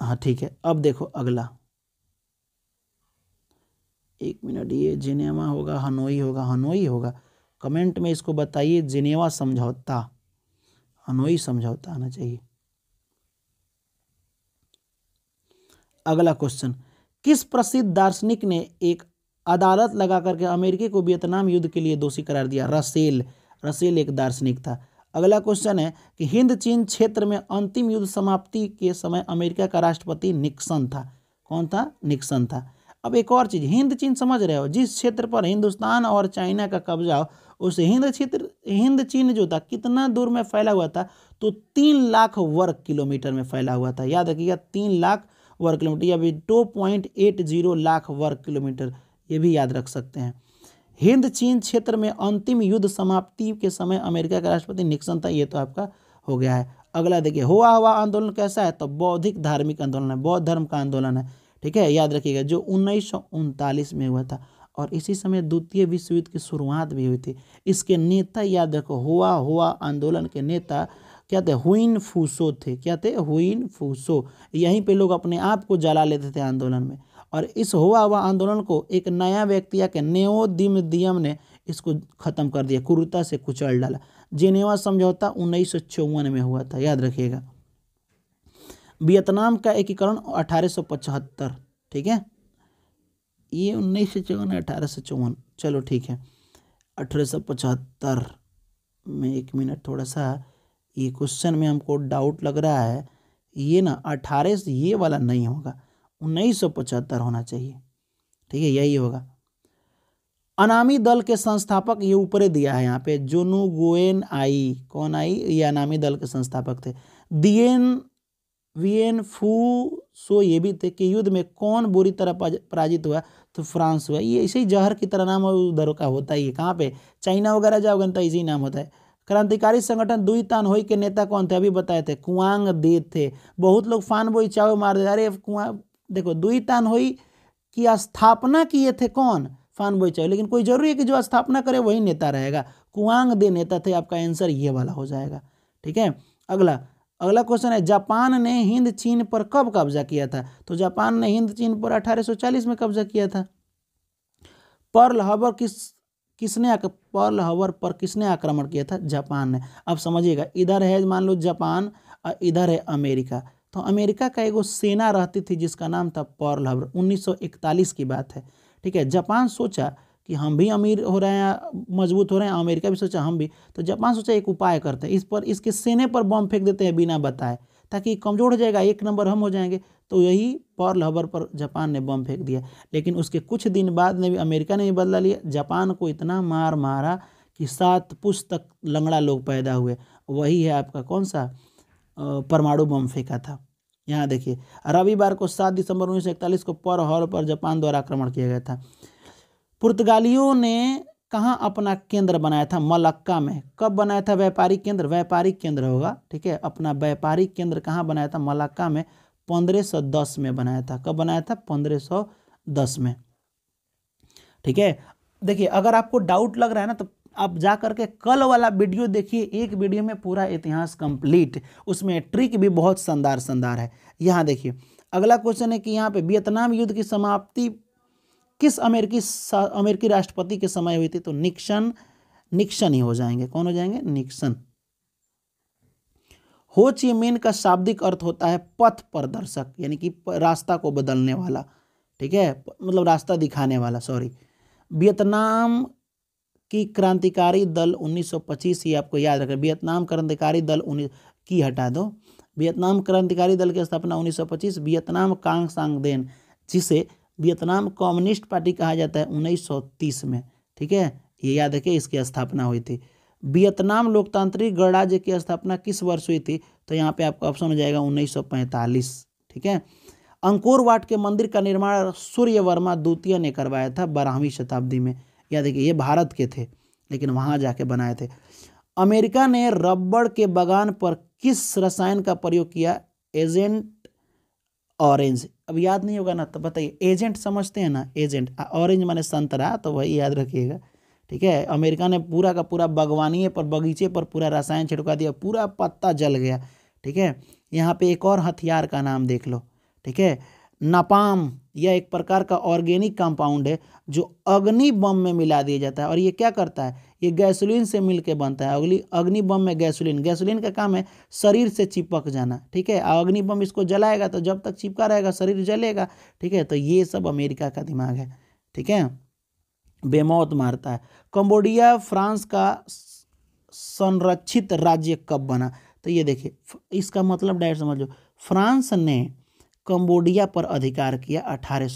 हाँ ठीक है अब देखो अगला एक मिनट ये जिनेवा होगा हनोई होगा हनोई होगा कमेंट में इसको बताइए जिनेवा समझौता हनोई समझौता आना चाहिए अगला क्वेश्चन किस प्रसिद्ध दार्शनिक ने एक अदालत लगा करके अमेरिकी को वियतनाम युद्ध के लिए दोषी करार दिया रसेल रसेल एक दार्शनिक था अगला क्वेश्चन है कि हिंद चीन क्षेत्र में अंतिम युद्ध समाप्ति के समय अमेरिका का राष्ट्रपति निक्सन था कौन था निक्सन था अब एक और चीज़ हिंद चीन समझ रहे हो जिस क्षेत्र पर हिंदुस्तान और चाइना का कब्जा हो उस हिंद क्षेत्र हिंद चीन जो था कितना दूर में फैला हुआ था तो तीन लाख वर्ग किलोमीटर में फैला हुआ था याद रखिएगा तीन लाख वर्ग किलोमीटर या भी two point eight zero lakh वर्ग किलोमीटर ये भी याद रख सकते हैं हिंद चीन क्षेत्र में अंतिम युद्ध समाप्ति के समय अमेरिका का राष्ट्रपति निक्सन था ये तो आपका हो गया है अगला देखिए हुआ हुआ आंदोलन कैसा है तो बौद्धिक धार्मिक आंदोलन है बौद्ध धर्म का आंदोलन है ठीक है याद रखिएगा जो उन्नीस में हुआ था और इसी समय द्वितीय विश्व युद्ध की शुरुआत भी हुई थी इसके नेता याद रखो हुआ हुआ आंदोलन के नेता क्या थे हुइन फूसो थे क्या थे हुइन फूसो यहीं पे लोग अपने आप को जला लेते थे आंदोलन में और इस हुआ हुआ आंदोलन को एक नया व्यक्ति या के दिम दियम ने इसको ख़त्म कर दिया कुरुता से कुचल डाला जेनेवा समझौता उन्नीस में हुआ था याद रखिएगा वियतनाम का एकीकरण अठारह ठीक है ये उन्नीस सौ चौवन अठारह सौ चौवन चलो ठीक है अठारह सौ पचहत्तर में एक मिनट थोड़ा सा ये क्वेश्चन में हमको डाउट लग रहा है ये ना अठारह ये वाला नहीं होगा उन्नीस सौ पचहत्तर होना चाहिए ठीक है यही होगा अनामी दल के संस्थापक ये ऊपर दिया है यहाँ पे जोनू गोएन आई कौन आई ये अनामी दल के संस्थापक थे दिएन वियन फू सो ये भी थे कि युद्ध में कौन बुरी तरह पराजित हुआ तो फ्रांस हुआ ये इसी जहर की तरह नाम उधर का होता ही है कहाँ पे चाइना वगैरह जाओगे तो इसी नाम होता है क्रांतिकारी संगठन दुई तान हो के नेता कौन थे अभी बताए थे कुआंग दे थे बहुत लोग फान बोई चाव मार दे अरे कुआ देखो दुई तान हो की स्थापना किए थे कौन फान बोई चाव लेकिन कोई जरूरी है कि जो स्थापना करे वही नेता रहेगा कुआंग दे नेता थे आपका आंसर ये वाला हो जाएगा ठीक है अगला अगला क्वेश्चन है जापान ने हिंद चीन पर कब कब्जा किया था तो जापान ने हिंद चीन पर 1840 में कब्जा किया था पर्ल हार्बर किस किसने पर्ल हार्बर पर किसने आक्रमण किया था जापान ने अब समझिएगा इधर है मान लो जापान और इधर है अमेरिका तो अमेरिका का एगो सेना रहती थी जिसका नाम था पर्ल हार्बर 1941 की बात है ठीक है जापान सोचा कि हम भी अमीर हो रहे हैं मजबूत हो रहे हैं अमेरिका भी सोचा हम भी तो जापान सोचा एक उपाय करते हैं इस पर इसके सेने पर बम फेंक देते हैं बिना बताए ताकि कमज़ोर हो जाएगा एक नंबर हम हो जाएंगे तो यही पर्ल हबर पर जापान ने बम फेंक दिया लेकिन उसके कुछ दिन बाद ने भी अमेरिका ने भी बदला लिया जापान को इतना मार मारा कि सात पुष तक लंगड़ा लोग पैदा हुए वही है आपका कौन सा परमाणु बम फेंका था यहाँ देखिए रविवार को सात दिसंबर उन्नीस को पर्ल हॉल पर जापान द्वारा आक्रमण किया गया था पुर्तगालियों ने कहाँ अपना केंद्र बनाया था मलक्का में कब बनाया था व्यापारिक केंद्र व्यापारिक केंद्र होगा ठीक है अपना व्यापारिक केंद्र कहाँ बनाया था मलक्का में 1510 में बनाया था कब बनाया था 1510 में ठीक है देखिए अगर आपको डाउट लग रहा है ना तो आप जा करके कल वाला वीडियो देखिए एक वीडियो में पूरा इतिहास कंप्लीट उसमें ट्रिक भी बहुत शानदार शानदार है यहाँ देखिए अगला क्वेश्चन है कि यहाँ पे वियतनाम युद्ध की समाप्ति किस अमेरिकी अमेरिकी राष्ट्रपति के समय हुई थी तो निक्सन निक्सन ही हो जाएंगे कौन हो जाएंगे निक्सन हो चिमिन का शाब्दिक अर्थ होता है पथ प्रदर्शक यानी कि रास्ता को बदलने वाला ठीक है मतलब रास्ता दिखाने वाला सॉरी वियतनाम की क्रांतिकारी दल 1925 ही आपको याद रखें वियतनाम क्रांतिकारी दल उन्नीस की हटा दो वियतनाम क्रांतिकारी दल की स्थापना 1925 वियतनाम कांग सांगदेन जिसे वियतनाम कम्युनिस्ट पार्टी कहा जाता है 1930 में ठीक है ये याद रखिए इसकी स्थापना हुई थी वियतनाम लोकतांत्रिक गणराज्य की स्थापना किस वर्ष हुई थी तो यहाँ पे आपका ऑप्शन हो जाएगा 1945 ठीक है अंकुर वाट के मंदिर का निर्माण सूर्य वर्मा द्वितीय ने करवाया था बारहवीं शताब्दी में याद देखिए ये भारत के थे लेकिन वहाँ जाके बनाए थे अमेरिका ने रबड़ के बगान पर किस रसायन का प्रयोग किया एजेंट ऑरेंज अब याद नहीं होगा ना तो बताइए एजेंट समझते हैं ना एजेंट ऑरेंज माने संतरा तो वही याद रखिएगा ठीक है अमेरिका ने पूरा का पूरा बागवानी पर बगीचे पर पूरा रसायन छिड़का दिया पूरा पत्ता जल गया ठीक है यहाँ पे एक और हथियार का नाम देख लो ठीक है नपाम यह एक प्रकार का ऑर्गेनिक कंपाउंड है जो अग्नि बम में मिला दिया जाता है और ये क्या करता है ये गैसोलीन से मिलकर बनता है अगली अग्निबम में गैसोलीन गैसोलीन का काम है शरीर से चिपक जाना ठीक है अग्निबम इसको जलाएगा तो जब तक चिपका रहेगा शरीर जलेगा ठीक है तो ये सब अमेरिका का दिमाग है ठीक है बेमौत मारता है कंबोडिया फ्रांस का संरक्षित राज्य कब बना तो ये देखिए इसका मतलब डायरेक्ट समझ लो फ्रांस ने कंबोडिया पर अधिकार किया अठारह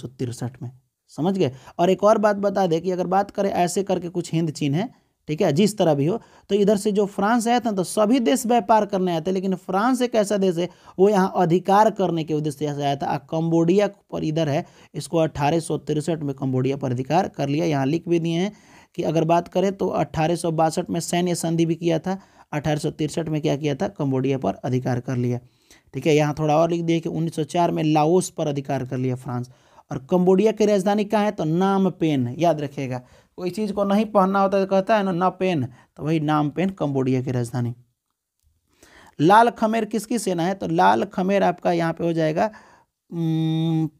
में समझ गए और एक और बात बता दें कि अगर बात करें ऐसे करके कुछ हिंद चीन है ठीक है जिस तरह भी हो तो इधर से जो फ्रांस आया था तो सभी देश व्यापार करने आए थे लेकिन फ्रांस एक ऐसा देश है वो यहाँ अधिकार करने के उद्देश्य से आया था कम्बोडिया पर इधर है इसको अट्ठारह में कम्बोडिया पर अधिकार कर लिया यहाँ लिख भी दिए हैं कि अगर बात करें तो अट्ठारह में सैन्य संधि भी किया था अठारह में क्या किया था कम्बोडिया पर अधिकार कर लिया ठीक है यहाँ थोड़ा और लिख दिया कि 1904 में लाओस पर अधिकार कर लिया फ्रांस और कम्बोडिया की राजधानी कहाँ है तो नाम पेन याद रखेगा कोई चीज़ को नहीं पहनना होता है तो कहता है ना न पेन तो वही नाम पेन कम्बोडिया की राजधानी लाल खमेर किसकी सेना है तो लाल खमेर आपका यहाँ पे हो जाएगा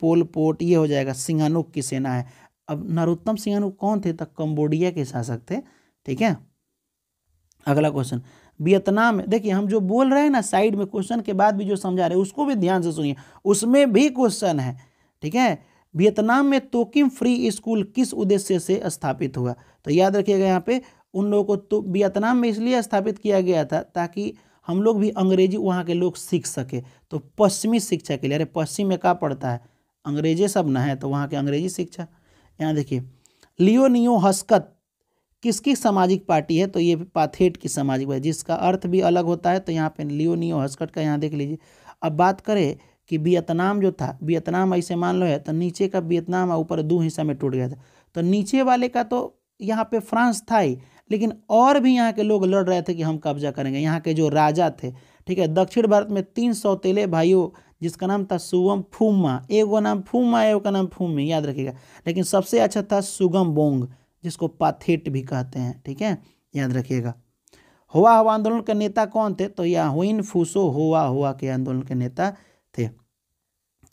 पोल पोट ये हो जाएगा सिंघानुक की सेना है अब नरोत्तम सिंगानुक कौन थे तो कम्बोडिया के शासक थे ठीक है अगला क्वेश्चन वियतनाम देखिए हम जो बोल रहे हैं ना साइड में क्वेश्चन के बाद भी जो समझा रहे हैं उसको भी ध्यान से सुनिए उसमें भी क्वेश्चन है ठीक है वियतनाम में तोकिम फ्री स्कूल किस उद्देश्य से स्थापित हुआ तो याद रखिएगा यहाँ पे उन लोगों को तो वियतनाम में इसलिए स्थापित किया गया था ताकि हम लोग भी अंग्रेजी वहाँ के लोग सीख सके तो पश्चिमी शिक्षा के लिए अरे पश्चिम में क्या पढ़ता है अंग्रेजी सब ना है तो वहाँ के अंग्रेजी शिक्षा यहाँ देखिए लियोनियो हस्कत किसकी सामाजिक पार्टी है तो ये पाथेट की सामाजिक पार्टी जिसका अर्थ भी अलग होता है तो यहाँ पे लियोनियो हस्कट का यहाँ देख लीजिए अब बात करें कि वियतनाम जो था वियतनाम ऐसे मान लो है तो नीचे का वियतनाम और ऊपर दो हिस्सा में टूट गया था तो नीचे वाले का तो यहाँ पे फ्रांस था ही लेकिन और भी यहाँ के लोग लड़ रहे थे कि हम कब्जा करेंगे यहाँ के जो राजा थे ठीक है दक्षिण भारत में तीन सौतेले भाइयों जिसका नाम था सुगम फूमा एक वो नाम फूमा एक का नाम फूमी याद रखिएगा लेकिन सबसे अच्छा था सुगम बोंग जिसको पाथेट भी कहते हैं ठीक है याद रखिएगा हुआ हुआ आंदोलन के नेता कौन थे तो हुईन फूसो हुआ हुआ के आंदोलन के नेता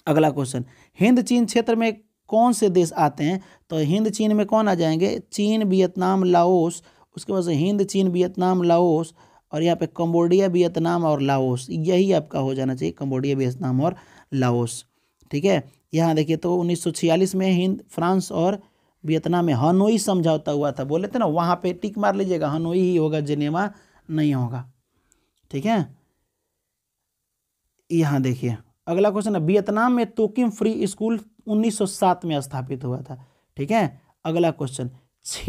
अगला क्वेश्चन हिंद चीन क्षेत्र में कौन से देश आते हैं तो हिंद चीन में कौन आ जाएंगे चीन वियतनाम लाओस उसके बाद से हिंद चीन वियतनाम लाओस और यहाँ पे कम्बोडिया वियतनाम और लाओस यही आपका हो जाना चाहिए कम्बोडिया वियतनाम और लाओस ठीक है यहाँ देखिए तो उन्नीस में हिंद फ्रांस और वियतनाम में हनोई समझौता हुआ था बोले थे ना वहाँ पे टिक मार लीजिएगा हनोई ही होगा जिनेमा नहीं होगा ठीक है यहाँ देखिए अगला क्वेश्चन है वियतनाम में तोकिम फ्री स्कूल 1907 में स्थापित हुआ था ठीक है अगला क्वेश्चन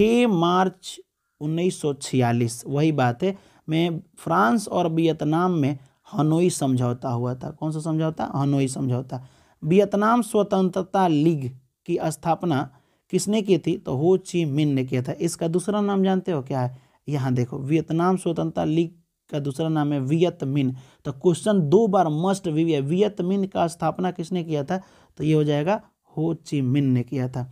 6 मार्च 1946 वही बात है मैं फ्रांस और वियतनाम में हनोई समझौता हुआ था कौन सा समझौता हनोई समझौता वियतनाम स्वतंत्रता लीग की स्थापना किसने की थी तो हो ची मिन ने किया था इसका दूसरा नाम जानते हो क्या है यहाँ देखो वियतनाम स्वतंत्रता लीग का दूसरा नाम है वियत मिन तो क्वेश्चन दो बार मस्ट वी है मिन का स्थापना किसने किया था तो ये हो जाएगा हो ची मिन ने किया था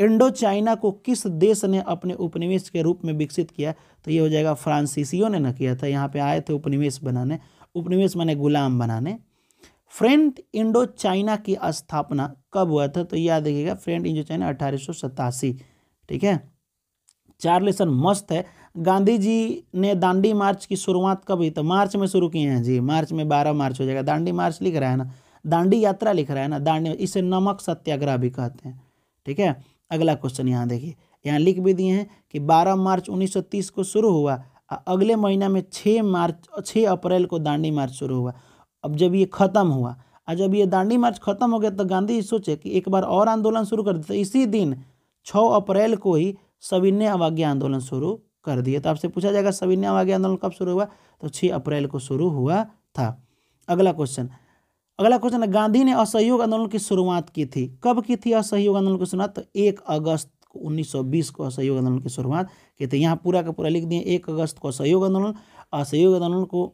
इंडो चाइना को किस देश ने अपने उपनिवेश के रूप में विकसित किया तो ये हो जाएगा फ्रांसीसियों ने ना किया था यहाँ पे आए थे उपनिवेश बनाने उपनिवेश माने गुलाम बनाने फ्रेंड इंडो चाइना की स्थापना कब हुआ था तो याद रखिएगा फ्रेंड इंडो चाइना अठारह ठीक है चार लेसन मस्त है गांधी जी ने दांडी मार्च की शुरुआत कब हुई तो मार्च में शुरू किए हैं जी मार्च में बारह मार्च हो जाएगा दांडी मार्च लिख रहा है ना दांडी यात्रा लिख रहा है ना दांडी इसे नमक सत्याग्रह भी कहते हैं ठीक है अगला क्वेश्चन यहाँ देखिए यहाँ लिख भी दिए हैं कि 12 मार्च 1930 को शुरू हुआ अगले महीना में 6 मार्च 6 अप्रैल को दांडी मार्च शुरू हुआ अब जब ये ख़त्म हुआ और जब ये दांडी मार्च खत्म हो गया तो गांधी जी सोचे कि एक बार और आंदोलन शुरू कर देते इसी दिन 6 अप्रैल को ही सविनय अवज्ञा आंदोलन शुरू कर दिए तो आपसे पूछा जाएगा सविन्याम आगे आंदोलन कब शुरू हुआ तो छः अप्रैल को शुरू हुआ था अगला क्वेश्चन अगला क्वेश्चन है गांधी ने असहयोग आंदोलन की शुरुआत की थी कब की थी असहयोग आंदोलन की शुरुआत तो एक अगस्त 1920 को असहयोग आंदोलन की शुरुआत की थी यहाँ पूरा का पूरा लिख दिए एक अगस्त को असहयोग आंदोलन असहयोग आंदोलन को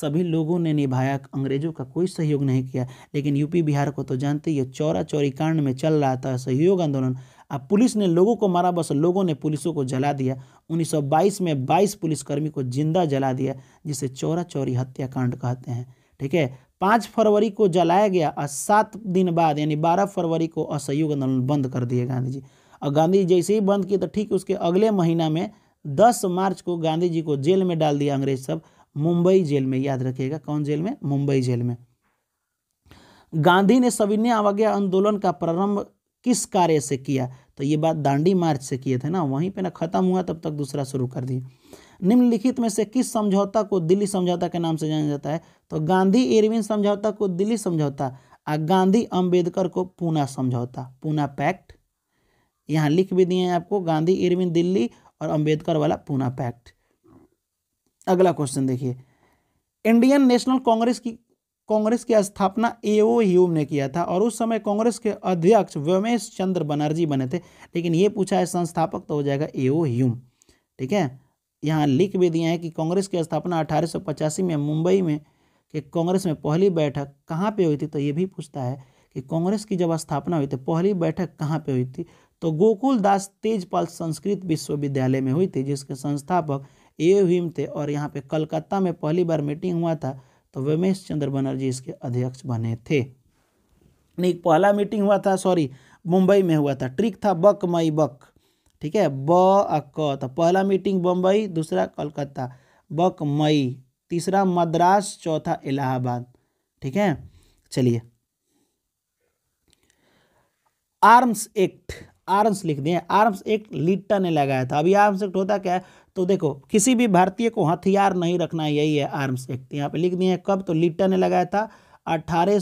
सभी लोगों ने निभाया अंग्रेजों का कोई सहयोग नहीं किया लेकिन यूपी बिहार को तो जानते ही चौरा चौरी कांड में चल रहा था असहयोग आंदोलन अब पुलिस ने लोगों को मारा बस लोगों ने पुलिसों को जला दिया 1922 में 22 पुलिसकर्मी को जिंदा जला दिया जिसे चौरा चौरी हत्याकांड कहते हैं ठीक है पाँच फरवरी को जलाया गया और सात दिन बाद यानी बारह फरवरी को असहयोग आंदोलन बंद कर दिए गांधी जी और गांधी जी जैसे ही बंद किए तो ठीक उसके अगले महीना में दस मार्च को गांधी जी को जेल में डाल दिया अंग्रेज सब मुंबई जेल में याद रखिएगा कौन जेल में मुंबई जेल में गांधी ने सविनय अवज्ञा आंदोलन का प्रारंभ किस कार्य से किया तो ये बात दांडी मार्च से किए थे ना वहीं पे ना ख़त्म हुआ तब तक दूसरा शुरू कर दिए निम्नलिखित में से किस समझौता को दिल्ली समझौता के नाम से जाना जाता है तो गांधी इरविन समझौता को दिल्ली समझौता और गांधी अंबेडकर को पूना समझौता पूना पैक्ट यहाँ लिख भी दिए हैं आपको गांधी इरविन दिल्ली और अंबेडकर वाला पूना पैक्ट अगला क्वेश्चन देखिए इंडियन नेशनल कांग्रेस की कांग्रेस की स्थापना एओ ह्यूम ने किया था और उस समय कांग्रेस के अध्यक्ष व्योमेश चंद्र बनर्जी बने थे लेकिन ये पूछा है संस्थापक तो हो जाएगा एओ ह्यूम ठीक है यहाँ लिख भी दिया है कि कांग्रेस की स्थापना अठारह में मुंबई में के कांग्रेस में पहली बैठक कहाँ पे हुई थी तो ये भी पूछता है कि कांग्रेस की जब स्थापना हुई थी पहली बैठक कहाँ पे हुई थी तो गोकुल दास तेजपाल संस्कृत विश्वविद्यालय में हुई थी जिसके संस्थापक ए ह्यूम थे और यहाँ पे कलकत्ता में पहली बार मीटिंग हुआ था तो वेमेश चंद्र बनर्जी इसके अध्यक्ष बने थे नहीं पहला मीटिंग हुआ था सॉरी मुंबई में हुआ था ट्रिक था बक मई बक ठीक है ब अक तो पहला मीटिंग बम्बई दूसरा कलकत्ता बक मई तीसरा मद्रास चौथा इलाहाबाद ठीक है चलिए आर्म्स एक्ट आर्म्स लिख दिए आर्म्स एक्ट लिट्टा ने लगाया था अभी आर्म्स एक्ट होता क्या है तो देखो किसी भी भारतीय को हथियार नहीं रखना यही है आर्म्स एक्ट यहाँ पे लिख दिए कब तो लिट्टन ने लगाया था अठारह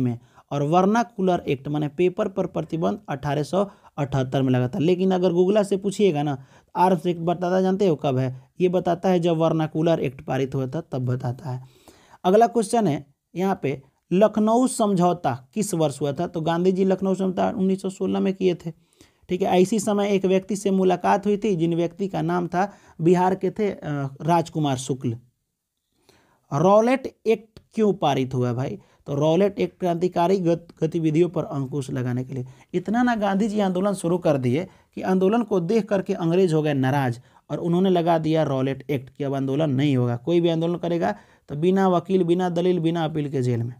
में और वर्ना कूलर एक्ट माने पेपर पर प्रतिबंध अठारह में लगा था लेकिन अगर गूगला से पूछिएगा ना आर्म्स एक्ट बताता जानते हो कब है ये बताता है जब वर्ना कूलर एक्ट पारित हुआ था तब बताता है अगला क्वेश्चन है यहाँ पे लखनऊ समझौता किस वर्ष हुआ था तो गांधी जी लखनऊ समझौता 1916 में किए थे ठीक है ऐसी समय एक व्यक्ति से मुलाकात हुई थी जिन व्यक्ति का नाम था बिहार के थे राजकुमार शुक्ल रॉलेट एक्ट क्यों पारित हुआ भाई तो रॉलेट एक्ट क्रांतिकारी गतिविधियों पर अंकुश लगाने के लिए इतना ना गांधी जी आंदोलन शुरू कर दिए कि आंदोलन को देख करके अंग्रेज हो गए नाराज और उन्होंने लगा दिया रॉलेट एक्ट कि अब आंदोलन नहीं होगा कोई भी आंदोलन करेगा तो बिना वकील बिना दलील बिना अपील के जेल में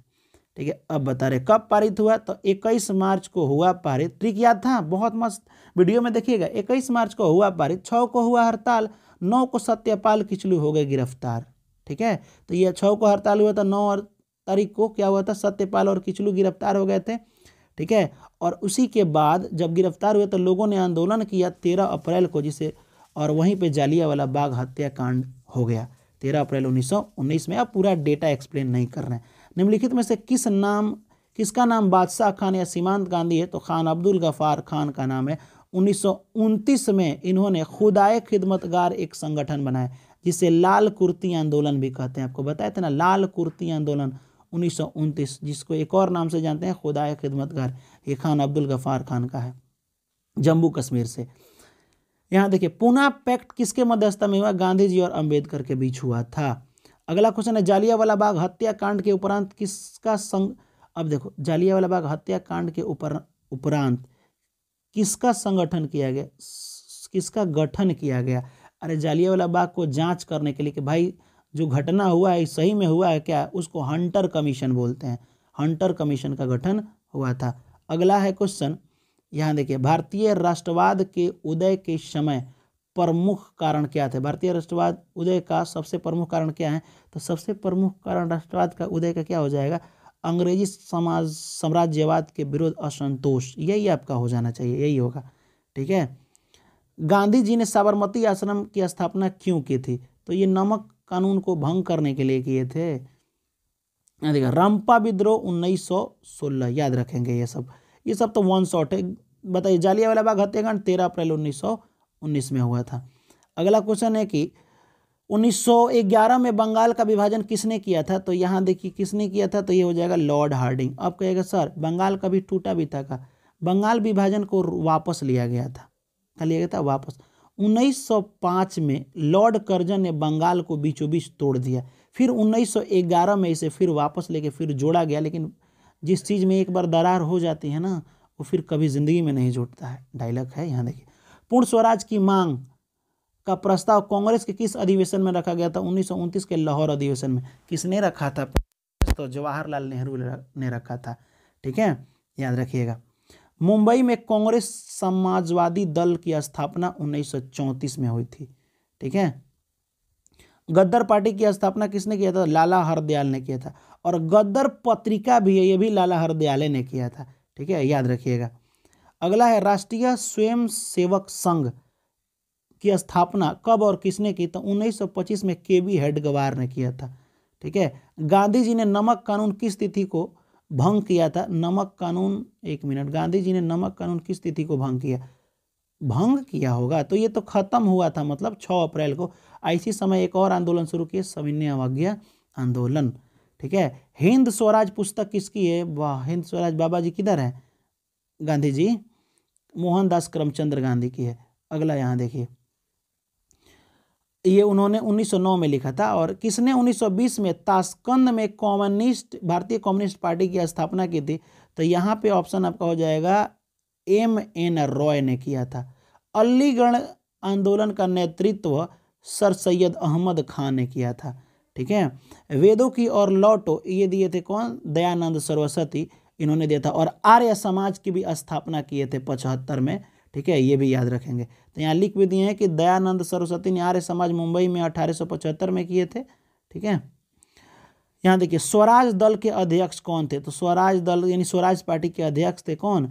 ठीक है अब बता रहे कब पारित हुआ तो 21 मार्च को हुआ पारित ट्रिक तो याद था बहुत मस्त वीडियो में देखिएगा 21 मार्च को हुआ पारित छ को हुआ हड़ताल नौ को सत्यपाल किचलू हो गए गिरफ्तार ठीक है तो ये छ को हड़ताल हुआ था नौ और तारीख को क्या हुआ था सत्यपाल और किचलू गिरफ्तार हो गए थे ठीक है और उसी के बाद जब गिरफ्तार हुए तो लोगों ने आंदोलन किया तेरह अप्रैल को जिसे और वहीं पे वाला बाघ हत्याकांड हो गया तेरह अप्रैल उन्नीस में अब पूरा डेटा एक्सप्लेन नहीं कर रहे हैं निम्नलिखित में से किस नाम किसका नाम बादशाह खान या सीमांत गांधी है तो खान अब्दुल गफ़ार खान का नाम है उन्नीस में इन्होंने खुदाए खिदमतगार एक संगठन बनाया जिसे लाल कुर्ती आंदोलन भी कहते हैं आपको बताया था ना लाल कुर्ती आंदोलन उन्नीस जिसको एक और नाम से जानते हैं खुदाए खिदमतगार ये खान अब्दुल गफ़ार खान का है जम्मू कश्मीर से यहाँ देखिए पुना पैक्ट किसके मध्यस्थता में हुआ गांधी जी और अम्बेडकर के बीच हुआ था अगला क्वेश्चन है जालियावाला बाग हत्याकांड के उपरांत किसका संग अब देखो जालियावाला बाग हत्याकांड के उपर उपरांत किसका संगठन किया गया किसका गठन किया गया अरे जालियावाला बाग को जांच करने के लिए कि भाई जो घटना हुआ है सही में हुआ है क्या उसको हंटर कमीशन बोलते हैं हंटर कमीशन का गठन हुआ था अगला है क्वेश्चन यहाँ देखिए भारतीय राष्ट्रवाद के उदय के समय प्रमुख कारण क्या थे भारतीय राष्ट्रवाद उदय का सबसे प्रमुख कारण क्या है तो सबसे प्रमुख कारण राष्ट्रवाद का उदय का क्या हो जाएगा अंग्रेजी समाज साम्राज्यवाद के विरोध असंतोष यही आपका हो जाना चाहिए यही होगा ठीक है गांधी जी ने साबरमती आश्रम की स्थापना क्यों की थी तो ये नमक कानून को भंग करने के लिए किए थे देखा रंपा विद्रोह 1916 याद रखेंगे ये सब ये सब तो वन शॉट है बताइए जालियावाला बाग हत्याकांड तेरह अप्रैल उन्नीस सौ उन्नीस में हुआ था अगला क्वेश्चन है कि 1911 में बंगाल का विभाजन किसने किया था तो यहाँ देखिए किसने किया था तो ये हो जाएगा लॉर्ड हार्डिंग अब कहेगा सर बंगाल कभी टूटा भी था का बंगाल विभाजन को वापस लिया गया था क्या लिया गया था वापस 1905 में लॉर्ड कर्जन ने बंगाल को बीचों बीच तोड़ दिया फिर 1911 में इसे फिर वापस लेके फिर जोड़ा गया लेकिन जिस चीज़ में एक बार दरार हो जाती है ना वो फिर कभी ज़िंदगी में नहीं जुड़ता है डायलॉग है यहाँ देखिए पूर्ण स्वराज की मांग का प्रस्ताव कांग्रेस के किस अधिवेशन में रखा गया था उन्नीस के लाहौर अधिवेशन में किसने रखा था तो जवाहरलाल नेहरू ने रखा था ठीक है याद रखिएगा मुंबई में कांग्रेस समाजवादी दल की स्थापना 1934 में हुई थी ठीक है गद्दर पार्टी की स्थापना किसने किया था लाला हरदयाल ने किया था और गद्दर पत्रिका भी है ये भी लाला हरदयाले ने किया था ठीक है याद रखिएगा अगला है राष्ट्रीय स्वयं सेवक संघ की स्थापना कब और किसने की तो 1925 में के बी हेडगवार ने किया था ठीक है गांधी जी ने नमक कानून किस तिथि को भंग किया था नमक कानून एक मिनट गांधी जी ने नमक कानून किस तिथि को भंग किया भंग किया होगा तो ये तो खत्म हुआ था मतलब 6 अप्रैल को इसी समय एक और आंदोलन शुरू किए सविन्य अवज्ञा आंदोलन ठीक है हिंद स्वराज पुस्तक किसकी है वाह हिंद स्वराज बाबा जी किधर है गांधी जी मोहनदास करमचंद्र गांधी की है अगला यहाँ देखिए ये उन्होंने 1909 में लिखा था और किसने 1920 में ताशकंद में कम्युनिस्ट भारतीय कम्युनिस्ट पार्टी की स्थापना की थी तो यहाँ पे ऑप्शन आपका हो जाएगा एम एन रॉय ने किया था अलीगढ़ आंदोलन का नेतृत्व सर सैयद अहमद खान ने किया था ठीक है वेदों की और लौटो ये दिए थे कौन दयानंद सरस्वती इन्होंने दिया था और आर्य समाज की भी स्थापना किए थे पचहत्तर में ठीक है ये भी याद रखेंगे तो यहाँ लिख भी दिए हैं कि दयानंद सरस्वती ने आर्य समाज मुंबई में अठारह में किए थे ठीक है यहाँ देखिए स्वराज दल के अध्यक्ष कौन थे तो स्वराज दल यानी स्वराज पार्टी के अध्यक्ष थे कौन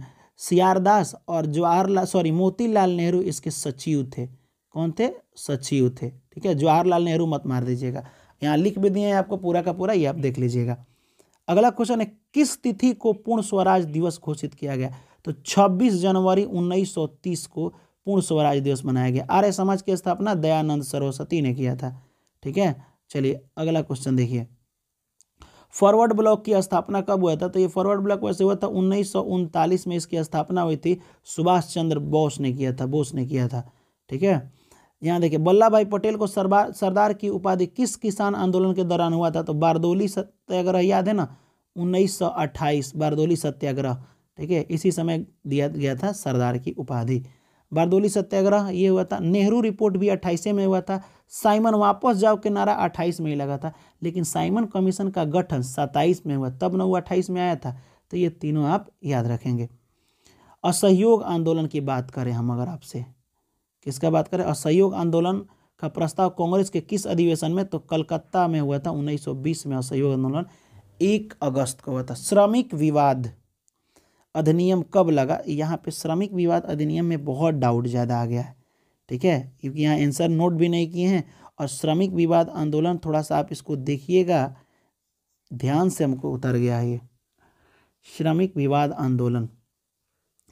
सियारदास दास और जवाहरलाल सॉरी मोतीलाल नेहरू इसके सचिव थे कौन थे सचिव थे ठीक है जवाहरलाल नेहरू मत मार दीजिएगा यहाँ लिख भी दिए हैं आपको पूरा का पूरा ये आप देख लीजिएगा अगला क्वेश्चन है किस तिथि को पूर्ण स्वराज दिवस घोषित किया गया तो 26 जनवरी 1930 को पूर्ण स्वराज दिवस मनाया गया आर्य समाज की स्थापना दयानंद सरस्वती ने किया था ठीक है चलिए अगला क्वेश्चन देखिए फॉरवर्ड ब्लॉक की स्थापना कब हुआ था तो ये फॉरवर्ड ब्लॉक वैसे हुआ था उन्नीस में इसकी स्थापना हुई थी सुभाष चंद्र बोस ने किया था बोस ने किया था ठीक है यहाँ देखिए बल्ला भाई पटेल को सरबार सरदार की उपाधि किस किसान आंदोलन के दौरान हुआ था तो बारदोली सत्याग्रह याद है ना 1928 बारदोली सत्याग्रह ठीक है इसी समय दिया गया था सरदार की उपाधि बारदोली सत्याग्रह ये हुआ था नेहरू रिपोर्ट भी अट्ठाईस में हुआ था साइमन वापस जाओ के नारा अट्ठाईस में ही लगा था लेकिन साइमन कमीशन का गठन सत्ताईस में हुआ तब न वो अट्ठाईस में आया था तो ये तीनों आप याद रखेंगे असहयोग आंदोलन की बात करें हम अगर आपसे किसका बात करें असहयोग आंदोलन का प्रस्ताव कांग्रेस के किस अधिवेशन में तो कलकत्ता में हुआ था 1920 में असहयोग आंदोलन एक अगस्त को हुआ था श्रमिक विवाद अधिनियम कब लगा यहाँ पे श्रमिक विवाद अधिनियम में बहुत डाउट ज़्यादा आ गया है ठीक है क्योंकि यहाँ आंसर नोट भी नहीं किए हैं और श्रमिक विवाद आंदोलन थोड़ा सा आप इसको देखिएगा ध्यान से हमको उतर गया है श्रमिक विवाद आंदोलन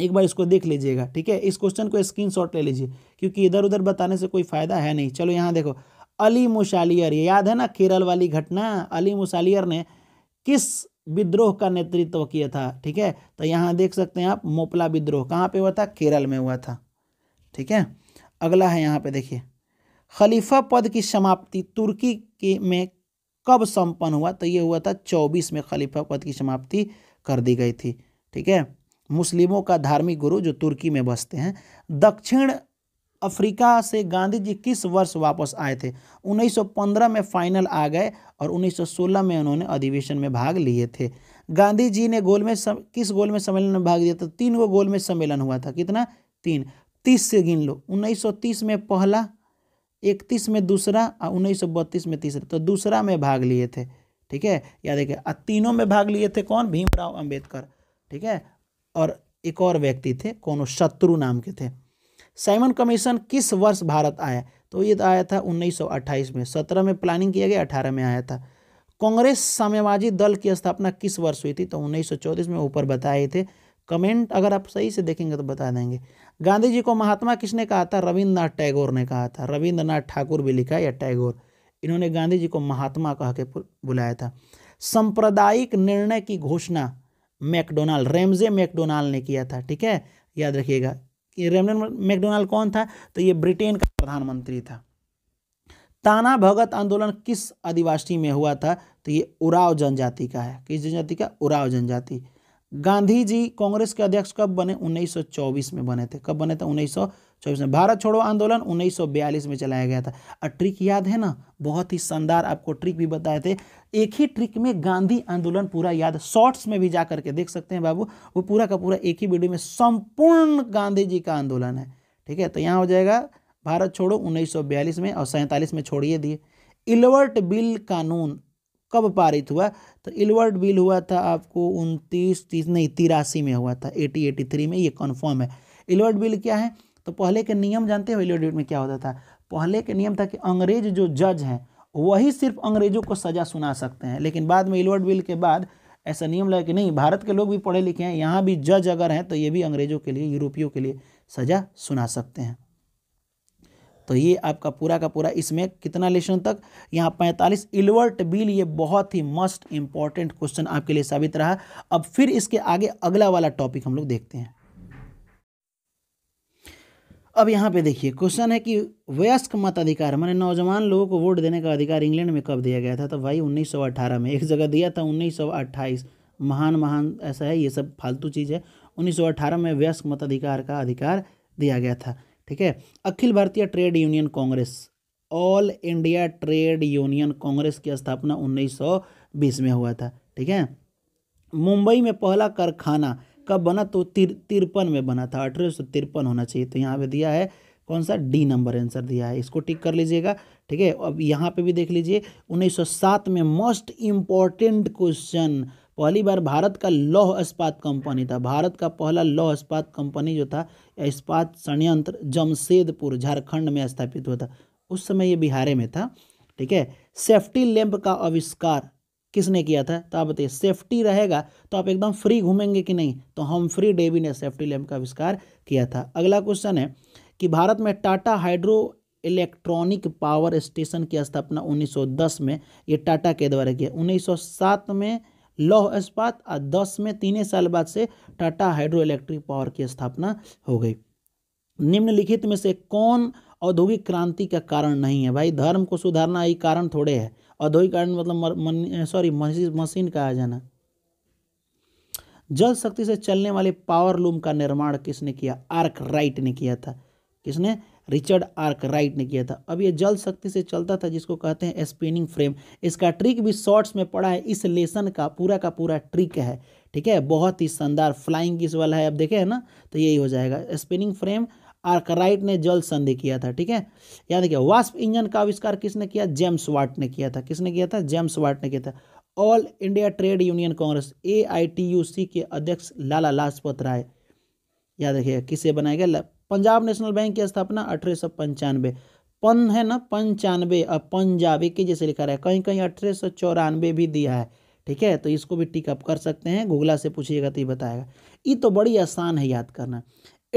एक बार इसको देख लीजिएगा ठीक है इस क्वेश्चन को शॉट ले लीजिए क्योंकि इधर उधर बताने से कोई फ़ायदा है नहीं चलो यहाँ देखो अली मुशालियर ये याद है ना केरल वाली घटना अली मुशालियर ने किस विद्रोह का नेतृत्व किया था ठीक है तो यहाँ देख सकते हैं आप मोपला विद्रोह कहाँ पे हुआ था केरल में हुआ था ठीक है अगला है यहाँ पे देखिए खलीफा पद की समाप्ति तुर्की के में कब संपन्न हुआ तो ये हुआ था चौबीस में खलीफा पद की समाप्ति कर दी गई थी ठीक है मुस्लिमों का धार्मिक गुरु जो तुर्की में बसते हैं दक्षिण अफ्रीका से गांधी जी किस वर्ष वापस आए थे 1915 में फाइनल आ गए और 1916 में उन्होंने अधिवेशन में भाग लिए थे गांधी जी ने गोल में सम, किस गोल में सम्मेलन में भाग लिया था तीन गो गोल में सम्मेलन हुआ था कितना तीन तीस से गिन लो 1930 में पहला इकतीस में दूसरा और उन्नीस में तीसरा तो दूसरा में भाग लिए थे ठीक है याद देखिए तीनों में भाग लिए थे कौन भीमराव अंबेडकर ठीक है और एक और व्यक्ति थे कौन शत्रु नाम के थे साइमन कमीशन किस वर्ष भारत आया तो ये तो आया था 1928 में 17 में प्लानिंग किया गया 18 में आया था कांग्रेस साम्यवादी दल की स्थापना किस वर्ष हुई थी तो 1924 में ऊपर बताए थे कमेंट अगर आप सही से देखेंगे तो बता देंगे गांधी जी को महात्मा किसने कहा था रविन्द्रनाथ टैगोर ने कहा था रविन्द्रनाथ ठाकुर भी लिखा या टैगोर इन्होंने गांधी जी को महात्मा कह के बुलाया था सांप्रदायिक निर्णय की घोषणा मैकडोनाल्ड रेमजे मैकडोनाल्ड ने किया था ठीक है याद रखिएगा रेमजन मैकडोनाल्ड कौन था तो ये ब्रिटेन का प्रधानमंत्री था ताना भगत आंदोलन किस आदिवासी में हुआ था तो ये उराव जनजाति का है किस जनजाति का उराव जनजाति गांधी जी कांग्रेस के अध्यक्ष कब बने 1924 में बने थे कब बने थे 1924 में भारत छोड़ो आंदोलन 1942 में चलाया गया था और ट्रिक याद है ना बहुत ही शानदार आपको ट्रिक भी बताए थे एक ही ट्रिक में गांधी आंदोलन पूरा याद शॉर्ट्स में भी जा करके देख सकते हैं बाबू वो पूरा का पूरा एक ही वीडियो में संपूर्ण गांधी जी का आंदोलन है ठीक है तो यहाँ हो जाएगा भारत छोड़ो उन्नीस में और सैंतालीस में छोड़िए दिए इलवर्ट बिल कानून कब पारित हुआ तो इलवर्ड बिल हुआ था आपको उनतीस तीस नहीं तिरासी में हुआ था एटी एटी थ्री में ये कन्फर्म है इलवर्ड बिल क्या है तो पहले के नियम जानते हो इलवर्ड बिल में क्या होता था पहले के नियम था कि अंग्रेज जो जज हैं वही सिर्फ अंग्रेजों को सज़ा सुना सकते हैं लेकिन बाद में इलवर्ड बिल के बाद ऐसा नियम लगा कि नहीं भारत के लोग भी पढ़े लिखे हैं यहाँ भी जज अगर हैं तो ये भी अंग्रेजों के लिए यूरोपियों के लिए सज़ा सुना सकते हैं तो ये आपका पूरा का पूरा इसमें कितना लेशन तक यहाँ पैंतालीस इलवर्ट बिल ये बहुत ही मस्ट इम्पॉर्टेंट क्वेश्चन आपके लिए साबित रहा अब फिर इसके आगे अगला वाला टॉपिक हम लोग देखते हैं अब यहाँ पे देखिए क्वेश्चन है कि वयस्क मताधिकार मैंने नौजवान लोगों को वोट देने का अधिकार इंग्लैंड में कब दिया गया था तो भाई 1918 में एक जगह दिया था 1928 महान महान ऐसा है ये सब फालतू चीज़ है 1918 में वयस्क मताधिकार का अधिकार दिया गया था ठीक है अखिल भारतीय trade union Congress all India trade union Congress की स्थापना 1920 में हुआ था ठीक है मुंबई में पहला कारखाना कब बना तो तिर तिरपन में बना था अठारह सौ तिरपन होना चाहिए तो यहाँ पे दिया है कौन सा डी नंबर आंसर दिया है इसको टिक कर लीजिएगा ठीक है अब यहाँ पे भी देख लीजिए 1907 में मोस्ट इम्पॉर्टेंट क्वेश्चन पहली बार भारत का लौह इस्पात कंपनी था भारत का पहला लौह इस्पात कंपनी जो था इस्पात संयंत्र जमशेदपुर झारखंड में स्थापित हुआ था उस समय ये बिहार में था ठीक है सेफ्टी लैंप का आविष्कार किसने किया था तो आप बताइए सेफ्टी रहेगा तो आप एकदम फ्री घूमेंगे कि नहीं तो हम फ्री डेवी ने सेफ्टी लैंप का आविष्कार किया था अगला क्वेश्चन है कि भारत में Tata hydro electronic power station की स्थापना 1910 में ये टाटा के द्वारा किया 1907 में लौह इस्पात और दस में तीन साल बाद से टाटा हाइड्रो इलेक्ट्रिक पावर की स्थापना हो गई निम्नलिखित में से कौन औद्योगिक क्रांति का कारण नहीं है भाई धर्म को सुधारना ही कारण थोड़े है औद्योगिक कारण मतलब सॉरी मशीन का आ जाना जल शक्ति से चलने वाले पावर लूम का निर्माण किसने किया आर्क राइट ने किया था किसने रिचर्ड आर्क राइट ने किया था अब ये जल शक्ति से चलता था जिसको कहते हैं स्पिनिंग फ्रेम इसका ट्रिक भी शॉर्ट्स में पड़ा है इस लेसन का पूरा का पूरा ट्रिक है ठीक है बहुत ही शानदार फ्लाइंग इस वाला है अब देखे है ना तो यही हो जाएगा स्पिनिंग फ्रेम राइट ने जल संधि किया था ठीक है याद देखिए वास्प इंजन का आविष्कार किसने किया जेम्स वाट ने किया था किसने किया था जेम्स वाट ने किया था all India trade union Congress A I T U C के अध्यक्ष लाला लाजपत राय याद रखिएगा किसे बनाया गया पंजाब नेशनल बैंक की स्थापना अठारह सौ पंचानवे पन है ना पंचानवे और पंजाबी के जैसे लिखा रहा है कहीं कहीं अठारह सौ चौरानवे भी दिया है ठीक है तो इसको भी टिकअप कर सकते हैं गूगला से पूछिएगा तो ये बताएगा ये तो बड़ी आसान है याद करना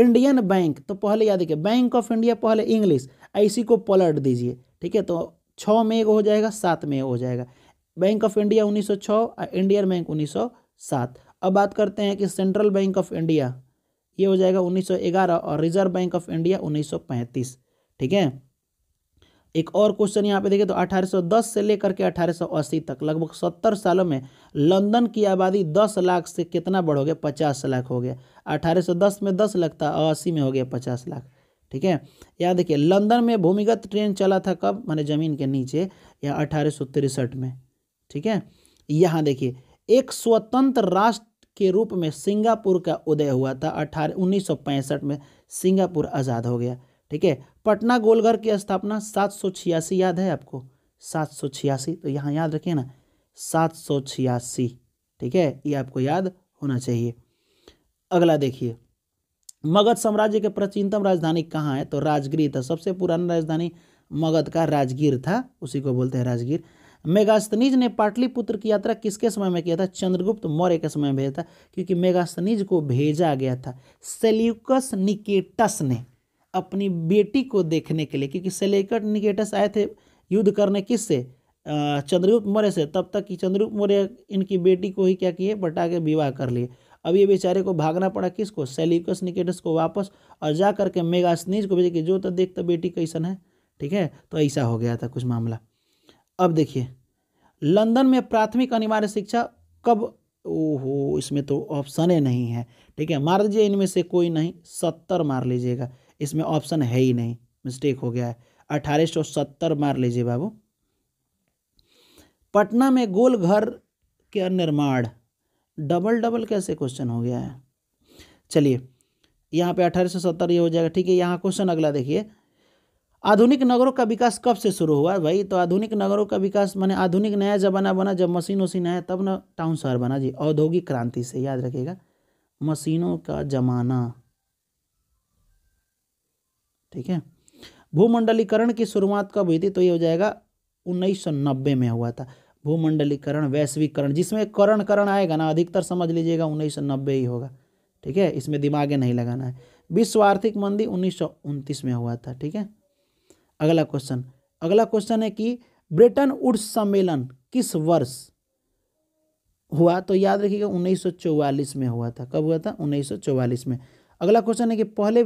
इंडियन बैंक तो पहले याद देखिए बैंक ऑफ इंडिया पहले इंग्लिश इसी को पलट दीजिए ठीक है तो छः में एक हो जाएगा सात में हो जाएगा बैंक ऑफ इंडिया 1906 और इंडियन बैंक 1907 अब बात करते हैं कि सेंट्रल बैंक ऑफ इंडिया ये हो जाएगा 1911 और रिजर्व बैंक ऑफ इंडिया 1935 ठीक है एक और क्वेश्चन यहाँ पे देखिए तो 1810 से लेकर के 1880 तक लगभग 70 सालों में लंदन की आबादी 10 लाख से कितना बढ़ हो गया पचास लाख हो गया 1810 में 10 लाख था और अस्सी में हो गया 50 लाख ठीक है यहाँ देखिए लंदन में भूमिगत ट्रेन चला था कब माने ज़मीन के नीचे या अठारह में ठीक है यहाँ देखिए एक स्वतंत्र राष्ट्र के रूप में सिंगापुर का उदय हुआ था अठारह उन्नीस में सिंगापुर आज़ाद हो गया ठीक है पटना गोलघर की स्थापना सात सौ छियासी याद है आपको सात सौ छियासी तो यहाँ याद रखिए ना सात छियासी ठीक है ये आपको याद होना चाहिए अगला देखिए मगध साम्राज्य के प्राचीनतम राजधानी कहाँ है तो राजगीर था सबसे पुराना राजधानी मगध का राजगीर था उसी को बोलते हैं राजगीर मेगास्तनीज ने पाटलिपुत्र की यात्रा किसके समय में किया था चंद्रगुप्त मौर्य के समय में भेजा था क्योंकि मेगास्तनीज को भेजा गया था सेल्यूकस निकेटस ने अपनी बेटी को देखने के लिए क्योंकि सेल्यूकस निकेटस आए थे युद्ध करने किससे चंद्रगुप्त मौर्य से तब तक कि चंद्रगुप्त मौर्य इनकी बेटी को ही क्या किए बटा के विवाह कर लिए अब ये बेचारे को भागना पड़ा किसको सेल्यूकस निकेटस को वापस और जा करके मेगास्नीज को भेजे कि जो तो देख तो बेटी कैसन है ठीक है तो ऐसा हो गया था कुछ मामला अब देखिए लंदन में प्राथमिक अनिवार्य शिक्षा कब ओहो इसमें तो ऑप्शन ही नहीं है ठीक है मार दीजिए इनमें से कोई नहीं सत्तर मार लीजिएगा इसमें ऑप्शन है ही नहीं मिस्टेक हो गया है अठारह सौ सत्तर मार लीजिए बाबू पटना में गोल घर के निर्माण डबल डबल कैसे क्वेश्चन हो गया है चलिए यहाँ पे अठारह सौ सत्तर ये हो जाएगा ठीक है यहाँ क्वेश्चन अगला देखिए आधुनिक नगरों का विकास कब से शुरू हुआ भाई तो आधुनिक नगरों का विकास मैंने आधुनिक नया जमाना बना जब मशीन वशीन आया तब ना टाउन शहर बना जी औद्योगिक क्रांति से याद रखिएगा मशीनों का जमाना ठीक है भूमंडलीकरण की शुरुआत कब हुई थी तो ये हो जाएगा 1990 में हुआ था भूमंडलीकरण वैश्वीकरण जिसमें करण करण आएगा ना अधिकतर समझ लीजिएगा नब्बे ही होगा ठीक है इसमें दिमागे नहीं लगाना है विश्व आर्थिक मंदी उन्नीस में हुआ था ठीक है अगला क्वेश्चन अगला क्वेश्चन है कि ब्रिटेन वुड सम्मेलन किस वर्ष हुआ तो याद रखिएगा 1944 में हुआ था कब हुआ था 1944 में अगला क्वेश्चन है कि पहले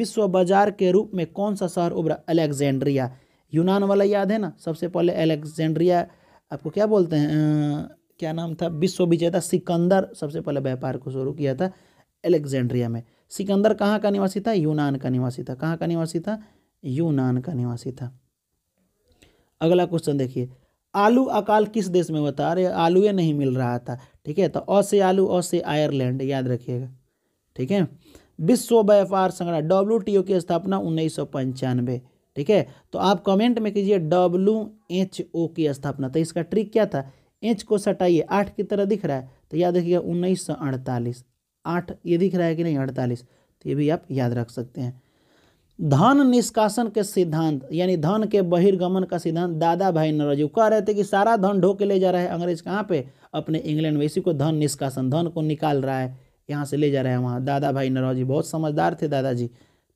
विश्व बाजार के रूप में कौन सा शहर उभरा अलेक्जेंड्रिया यूनान वाला याद है ना सबसे पहले अलेक्जेंड्रिया आपको क्या बोलते हैं आ, क्या नाम था विश्व विजेता सिकंदर सबसे पहले व्यापार को शुरू किया था अलेक्जेंड्रिया में सिकंदर कहाँ का निवासी था यूनान का निवासी था कहाँ का निवासी था यूनान का निवासी था अगला क्वेश्चन देखिए आलू अकाल किस देश में हुआ था अरे आलू ये नहीं मिल रहा था ठीक है तो अ से आलू अ से आयरलैंड याद रखिएगा ठीक है विश्व व्यापार संगठन डब्ल्यू टी ओ की स्थापना उन्नीस सौ पंचानवे ठीक है तो आप कमेंट में कीजिए डब्ल्यू एच ओ की स्थापना तो इसका ट्रिक क्या था एच को सटाइए आठ की तरह दिख रहा है तो याद रखिएगा उन्नीस सौ अड़तालीस आठ ये दिख रहा है कि नहीं अड़तालीस तो ये भी आप याद रख सकते हैं धन निष्कासन के सिद्धांत यानी धन के बहिर्गमन का सिद्धांत दादा भाई नरजू कह रहे थे कि सारा धन ढो के ले जा रहा है अंग्रेज कहाँ पे अपने इंग्लैंड में इसी को धन निष्कासन धन को निकाल रहा है यहाँ से ले जा रहा है वहाँ दादा भाई नरौजी बहुत समझदार थे दादाजी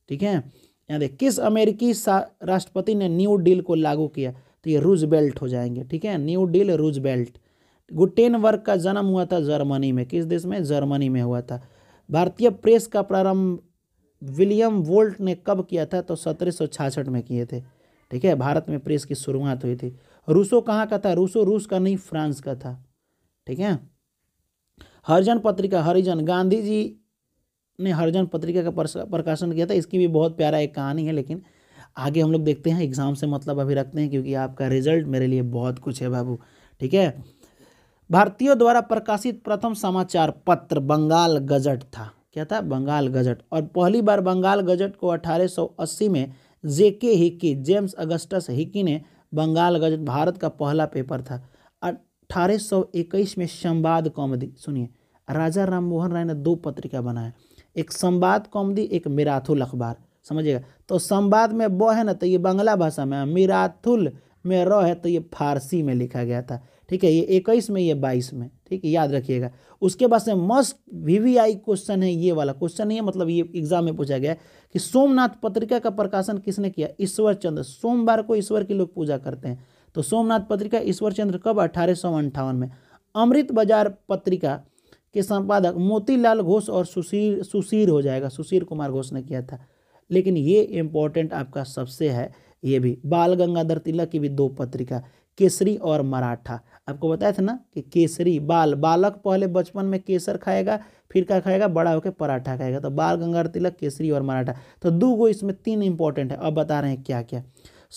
ठीक है यहाँ देख किस अमेरिकी राष्ट्रपति ने न्यू डील को लागू किया तो ये रूज हो जाएंगे ठीक है न्यू डील रूज बेल्ट वर्ग का जन्म हुआ था जर्मनी में किस देश में जर्मनी में हुआ था भारतीय प्रेस का प्रारंभ विलियम वोल्ट ने कब किया था तो सत्रह में किए थे ठीक है भारत में प्रेस की शुरुआत हुई थी रूसो कहाँ का था रूसो रूस का नहीं फ्रांस का था ठीक है हरिजन पत्रिका हरिजन गांधी जी ने हरिजन पत्रिका का प्रकाशन किया था इसकी भी बहुत प्यारा एक कहानी है लेकिन आगे हम लोग देखते हैं एग्ज़ाम से मतलब अभी रखते हैं क्योंकि आपका रिजल्ट मेरे लिए बहुत कुछ है बाबू ठीक है भारतीयों द्वारा प्रकाशित प्रथम समाचार पत्र बंगाल गजट था क्या था बंगाल गजट और पहली बार बंगाल गजट को 1880 में J K Hicky James Augustus Hicky ने बंगाल गजट भारत का पहला पेपर था 1821 में संवाद कॉमेडी सुनिए राजा राम मोहन राय ने दो पत्रिका बनाया एक संवाद कॉमेडी एक मिराथुल अखबार समझिएगा तो संवाद में ब है ना तो ये बांग्ला भाषा में मिराथुल में र है तो ये फारसी में लिखा गया था ठीक है ये इक्कीस में ये बाईस में ठीक है याद रखिएगा उसके बाद से मस्ट वीवीआई क्वेश्चन है ये वाला क्वेश्चन है मतलब ये एग्जाम में पूछा गया कि सोमनाथ पत्रिका का प्रकाशन किसने किया ईश्वर चंद्र सोमवार को ईश्वर की लोग पूजा करते हैं तो सोमनाथ पत्रिका ईश्वर चंद्र कब अठारह में अमृत बाजार पत्रिका के संपादक मोतीलाल घोष और सुशीर सुशीर हो जाएगा सुशीर कुमार घोष ने किया था लेकिन ये इम्पोर्टेंट आपका सबसे है ये भी बाल गंगाधर तिलक की भी दो पत्रिका केसरी और मराठा आपको बताया था ना कि केसरी बाल बालक पहले बचपन में केसर खाएगा फिर क्या खाएगा बड़ा होकर पराठा खाएगा तो बाल गंगार तिलक केसरी और मराठा तो दो गो इसमें तीन इंपॉर्टेंट है अब बता रहे हैं क्या क्या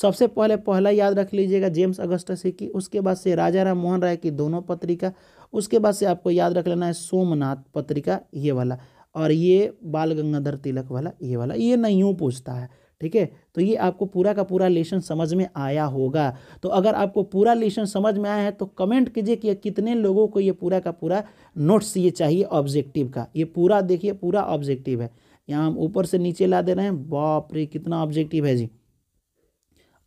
सबसे पहले पहला याद रख लीजिएगा जेम्स अगस्टस की उसके बाद से राजा राम मोहन राय की दोनों पत्रिका उसके बाद से आपको याद रख लेना है सोमनाथ पत्रिका ये वाला और ये बाल गंगाधर तिलक वाला ये वाला ये नहीं पूछता है ठीक है तो ये आपको पूरा का पूरा लेसन समझ में आया होगा तो अगर आपको पूरा लेसन समझ में आया है तो कमेंट कीजिए कि कितने लोगों को ये पूरा का पूरा नोट्स ये चाहिए ऑब्जेक्टिव का ये पूरा देखिए पूरा ऑब्जेक्टिव है यहाँ हम ऊपर से नीचे ला दे रहे हैं बाप रे कितना ऑब्जेक्टिव है जी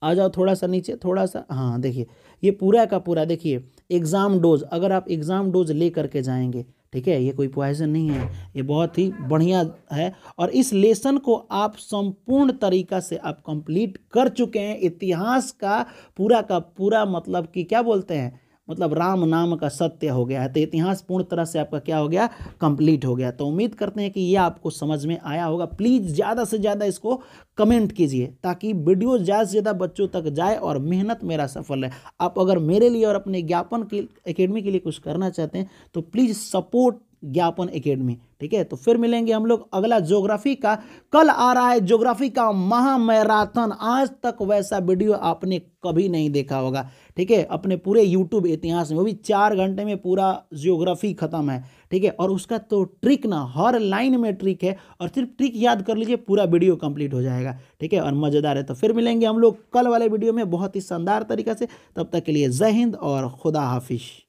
आ जाओ थोड़ा सा नीचे थोड़ा सा हाँ देखिए ये पूरा का पूरा देखिए एग्ज़ाम डोज अगर आप एग्ज़ाम डोज ले करके जाएंगे ठीक है ये कोई पॉइजन नहीं है ये बहुत ही बढ़िया है और इस लेसन को आप संपूर्ण तरीका से आप कंप्लीट कर चुके हैं इतिहास का पूरा का पूरा मतलब कि क्या बोलते हैं मतलब राम नाम का सत्य हो गया है तो इतिहास पूर्ण तरह से आपका क्या हो गया कंप्लीट हो गया तो उम्मीद करते हैं कि ये आपको समझ में आया होगा प्लीज़ ज़्यादा से ज़्यादा इसको कमेंट कीजिए ताकि वीडियो ज़्यादा से ज़्यादा बच्चों तक जाए और मेहनत मेरा सफल है आप अगर मेरे लिए और अपने ज्ञापन की अकेडमी के लिए कुछ करना चाहते हैं तो प्लीज़ सपोर्ट ज्ञापन एकेडमी ठीक है तो फिर मिलेंगे हम लोग अगला ज्योग्राफी का कल आ रहा है ज्योग्राफी का महामैराथन आज तक वैसा वीडियो आपने कभी नहीं देखा होगा ठीक है अपने पूरे यूट्यूब इतिहास में वो भी चार घंटे में पूरा ज्योग्राफी खत्म है ठीक है और उसका तो ट्रिक ना हर लाइन में ट्रिक है और सिर्फ ट्रिक याद कर लीजिए पूरा वीडियो कंप्लीट हो जाएगा ठीक है और मज़ेदार है तो फिर मिलेंगे हम लोग कल वाले वीडियो में बहुत ही शानदार तरीका से तब तक के लिए जय हिंद और खुदा हाफिज़